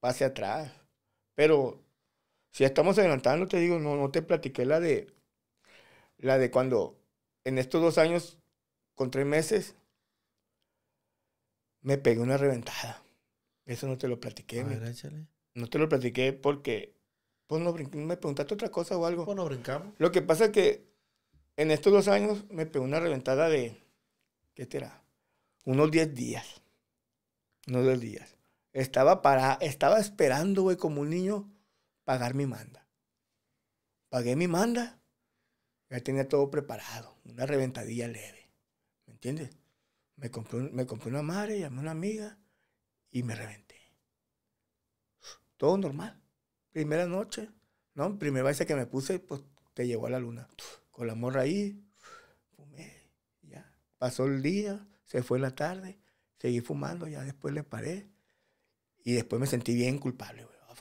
pase atrás. Pero si estamos adelantando, te digo, no, no te platiqué la de, la de cuando en estos dos años con tres meses me pegué una reventada. Eso no te lo platiqué. No te lo platiqué porque, pues no me preguntaste otra cosa o algo. Pues no brincamos. Lo que pasa es que en estos dos años me pegó una reventada de, ¿qué será? Unos 10 días. Unos 10 días. Estaba, para, estaba esperando, güey, como un niño, pagar mi manda. Pagué mi manda. Ya tenía todo preparado. Una reventadilla leve. ¿Me entiendes? Me compré, me compré una madre, llamé a una amiga y me reventé. Todo normal. Primera noche. No, primera vez que me puse, pues te llevó a la luna con la morra ahí, fumé, ya. Pasó el día, se fue la tarde, seguí fumando, ya después le paré. Y después me sentí bien culpable, güey. Oh,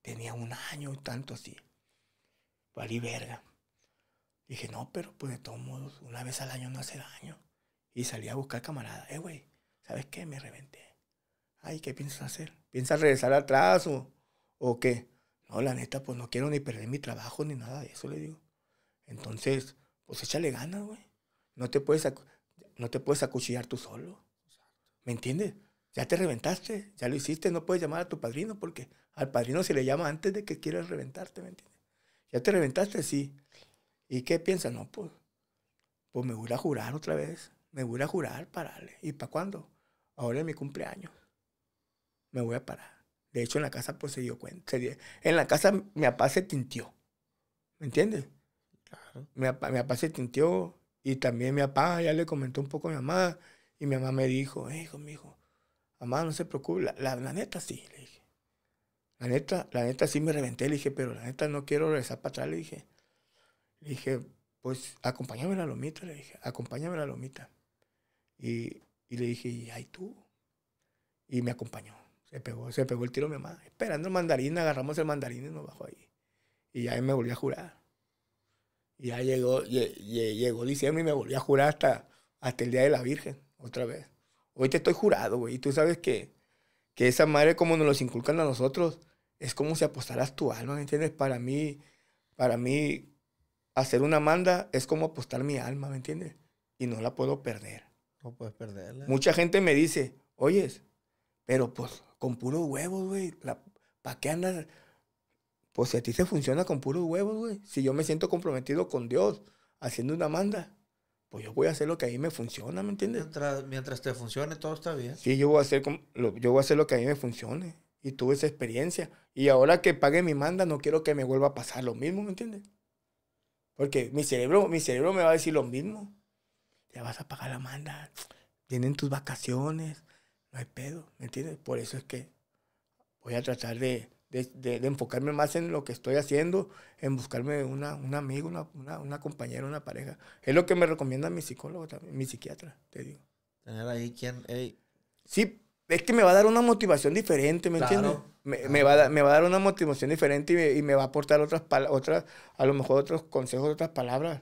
Tenía un año y tanto así. Valí verga. Dije, no, pero pues de todos modos, una vez al año no hace daño. Y salí a buscar camarada. Eh, güey, ¿sabes qué? Me reventé. Ay, ¿qué piensas hacer? ¿Piensas regresar atrás o, o qué? No, la neta, pues no quiero ni perder mi trabajo ni nada de eso, le digo. Entonces, pues échale ganas, güey. No te puedes, no te puedes acuchillar tú solo. ¿Me entiendes? Ya te reventaste, ya lo hiciste, no puedes llamar a tu padrino porque al padrino se le llama antes de que quieras reventarte, ¿me entiendes? Ya te reventaste, sí. ¿Y qué piensas? No, pues, pues me voy a jurar otra vez. Me voy a jurar, pararle. ¿Y para cuándo? Ahora es mi cumpleaños. Me voy a parar. De hecho, en la casa, pues se dio cuenta. en la casa, mi papá se tintió. ¿Me entiendes? Mi, papá, se tintió y también mi papá ya le comentó un poco a mi mamá y mi mamá me dijo, eh, hijo, mi hijo, mamá, no se preocupe, la, neta sí, le dije. La neta, la sí me reventé, le dije, pero la neta no quiero regresar para atrás, le dije. Le dije, pues acompáñame a la lomita, le dije, acompáñame a la lomita. Y, le dije, ¿y ay tú? Y me acompañó. Se pegó, se pegó el tiro mi mamá. Esperando el mandarín, agarramos el mandarín y nos bajó ahí. Y ahí me volví a jurar. Ya llegó, llegó diciembre y me volví a jurar hasta, hasta el Día de la Virgen, otra vez. Hoy te estoy jurado, güey. Y tú sabes que, que esa madre, como nos los inculcan a nosotros, es como si apostaras tu alma, ¿me entiendes? Para mí, para mí, hacer una manda es como apostar mi alma, ¿me entiendes? Y no la puedo perder. No puedes perderla. Mucha gente me dice, oyes, pero pues con puro huevos, güey, ¿para qué andas? Pues si a ti se funciona con puros huevos, güey. Si yo me siento comprometido con Dios haciendo una manda, pues yo voy a hacer lo que a mí me funciona, ¿me entiendes? Mientras, te funcione, todo está bien. Sí, yo voy, a hacer, yo voy a hacer lo que a mí me funcione. Y tuve esa experiencia. Y ahora que pague mi manda, no quiero que me vuelva a pasar lo mismo, ¿me entiendes? Porque mi cerebro, mi cerebro me va a decir lo mismo. Ya vas a pagar la manda. Vienen tus vacaciones. No hay pedo, ¿me entiendes? Por eso es que voy a tratar de de, de, enfocarme más en lo que estoy haciendo, en buscarme una, un amigo, una, una, compañera, una pareja. Es lo que me recomienda mi psicólogo mi psiquiatra, te digo. Tener ahí quien, Sí, es que me va a dar una motivación diferente, ¿me entiendes? Me, me, va a me, va a dar una motivación diferente y me, y me va a aportar otras, otras, a lo mejor otros consejos, otras palabras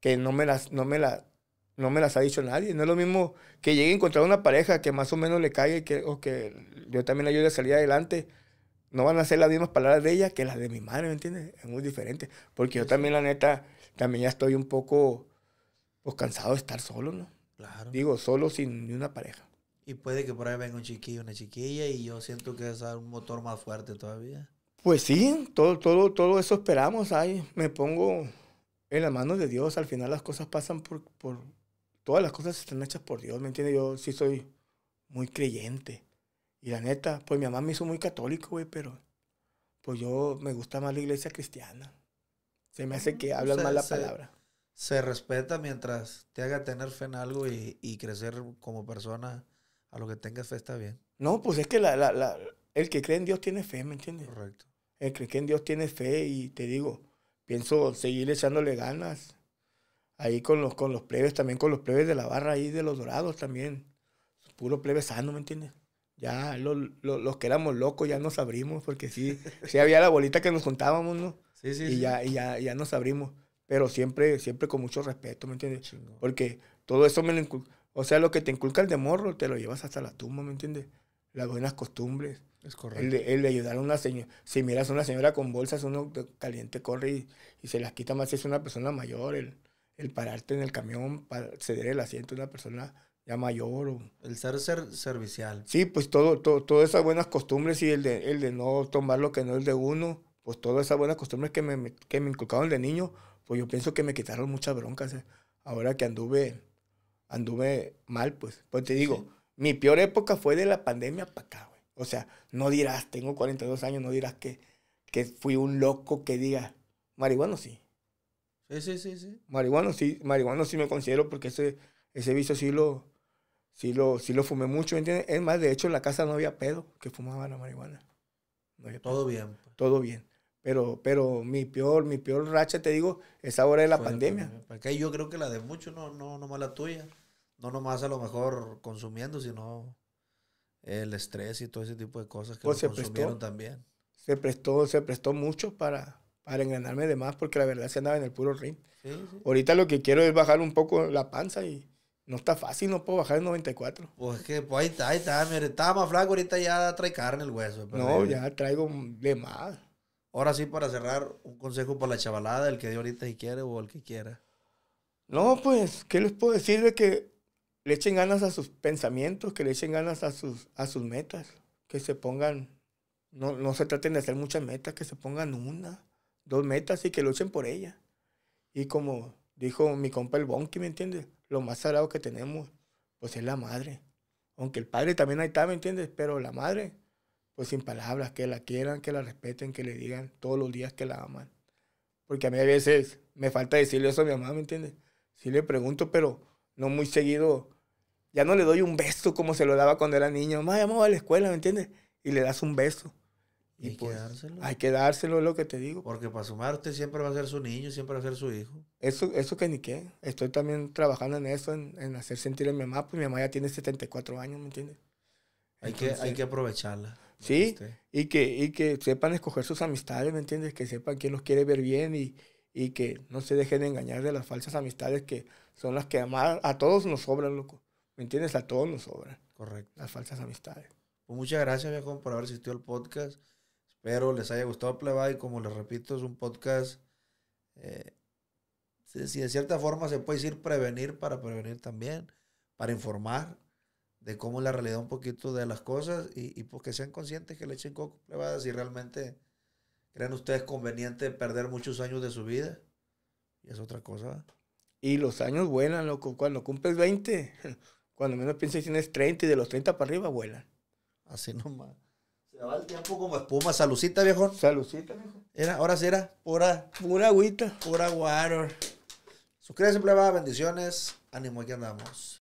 que no me las, no me la no me las ha dicho nadie. No es lo mismo que llegue a encontrar una pareja que más o menos le caiga y que, o que yo también le ayude a salir adelante no van a ser las mismas palabras de ella que las de mi madre, ¿me entiendes? Es muy diferente. Porque yo también, la neta, también ya estoy un poco pues, cansado de estar solo, ¿no? Claro. Digo, solo sin ni una pareja. Y puede que por ahí venga un chiquillo, una chiquilla, y yo siento que es un motor más fuerte todavía. Pues sí, todo, todo, todo eso esperamos. ahí me pongo en las manos de Dios. Al final las cosas pasan por, por... Todas las cosas están hechas por Dios, ¿me entiendes? Yo sí soy muy creyente. Y la neta, pues mi mamá me hizo muy católico, güey, pero pues yo me gusta más la iglesia cristiana. Se me hace que hablan mal la palabra. Se respeta mientras te haga tener fe en algo y, crecer como persona a lo que tengas fe está bien. No, pues es que la, el que cree en Dios tiene fe, ¿me entiendes? Correcto. El que cree en Dios tiene fe y te digo, pienso seguir echándole ganas. Ahí con los, con los plebes, también con los plebes de la barra ahí de los dorados también. Puro plebe sano, ¿me entiendes? ya los que éramos locos ya nos abrimos, porque sí, sí había la bolita que nos contábamos, ¿no? Sí, sí, y, Ya, y ya, ya nos abrimos, pero siempre, siempre con mucho respeto, ¿me entiendes? Porque todo eso me lo o sea, lo que te el de morro, te lo llevas hasta la tumba, ¿me entiendes? Las buenas costumbres. Es correcto. El de, ayudar a una señora, si miras a una señora con bolsas, uno caliente corre y, se las quita más si es una persona mayor, el, el pararte en el camión, para ceder el asiento a una persona ya mayor. El ser, ser servicial. Sí, pues todo, todo, todas esas buenas costumbres y el de, el de no tomar lo que no es de uno, pues todas esas buenas costumbres que me, que me inculcaron de niño, pues yo pienso que me quitaron muchas broncas. Eh. Ahora que anduve, anduve mal, pues. Pues te digo, mi peor época fue de la pandemia para acá, güey. O sea, no dirás, tengo 42 años, no dirás que, que fui un loco que diga, marihuana sí. Sí, sí, sí, sí. Marihuano sí, marihuano sí me considero porque ese, ese vicio sí lo, Sí lo, lo fumé mucho, ¿entiendes? Es más, de hecho, en la casa no había pedo que fumaba la marihuana. todo bien. Pues. Todo bien. Pero, pero mi peor, mi peor racha, te digo, es ahora de la pandemia. Porque yo creo que la de mucho, no, no, no más la tuya. No nomás a lo mejor consumiendo, sino el estrés y todo ese tipo de cosas que pues se consumieron también. Se prestó, se prestó mucho para, para de más, porque la verdad se andaba en el puro ring. Ahorita lo que quiero es bajar un poco la panza y, no está fácil, no puedo bajar el 94. Pues que, pues ahí está, ahí está. estaba más flaco, ahorita ya trae carne el hueso. no, ya traigo de más. Ahora sí, para cerrar, un consejo para la chavalada, el que dio ahorita si quiere o el que quiera. No, pues, ¿qué les puedo decir que le echen ganas a sus pensamientos, que le echen ganas a sus, a sus metas, que se pongan, no, se traten de hacer muchas metas, que se pongan una, dos metas y que luchen por ella Y como dijo mi compa el Bonky, ¿me entiendes? lo más sagrado que tenemos, pues es la madre. Aunque el padre también ahí está, ¿me entiendes? Pero la madre, pues sin palabras, que la quieran, que la respeten, que le digan todos los días que la aman. Porque a mí a veces me falta decirle eso a mi mamá, ¿me entiendes? Sí le pregunto, pero no muy seguido. Ya no le doy un beso como se lo daba cuando era niño. Mamá, ya a la escuela, ¿me entiendes? Y le das un beso hay pues, que dárselo. Hay que dárselo, es lo que te digo. Porque para sumarte usted siempre va a ser su niño, siempre va a ser su hijo. Eso, eso que ni qué. Estoy también trabajando en eso, en, hacer sentir a mi mamá, pues mi mamá ya tiene 74 años, ¿me entiendes? Hay, que, hay que aprovecharla. Sí, y que, que sepan escoger sus amistades, ¿me entiendes? Que sepan quién los quiere ver bien y, y que no se dejen de engañar de las falsas amistades que son las que a todos nos sobran, loco. ¿Me entiendes? A todos nos sobran. Correcto. Las falsas amistades. Pues muchas gracias, viejo, por haber asistido al podcast. Espero les haya gustado Pleba y como les repito, es un podcast. Eh, si de cierta forma se puede decir prevenir para prevenir también, para informar de cómo es la realidad un poquito de las cosas y, y pues que sean conscientes que le echen coco plebada si realmente creen ustedes conveniente perder muchos años de su vida. Y es otra cosa. Y los años vuelan, loco. Cuando cumples 20, cuando menos piensas tienes 30 y de los 30 para arriba vuelan. Así nomás. Vale, el tiempo como espuma. Salucita, viejo. Salucita, viejo. Era, ahora sí era pura. Pura agüita. Pura water. Suscríbase, va Bendiciones. Ánimo, aquí andamos.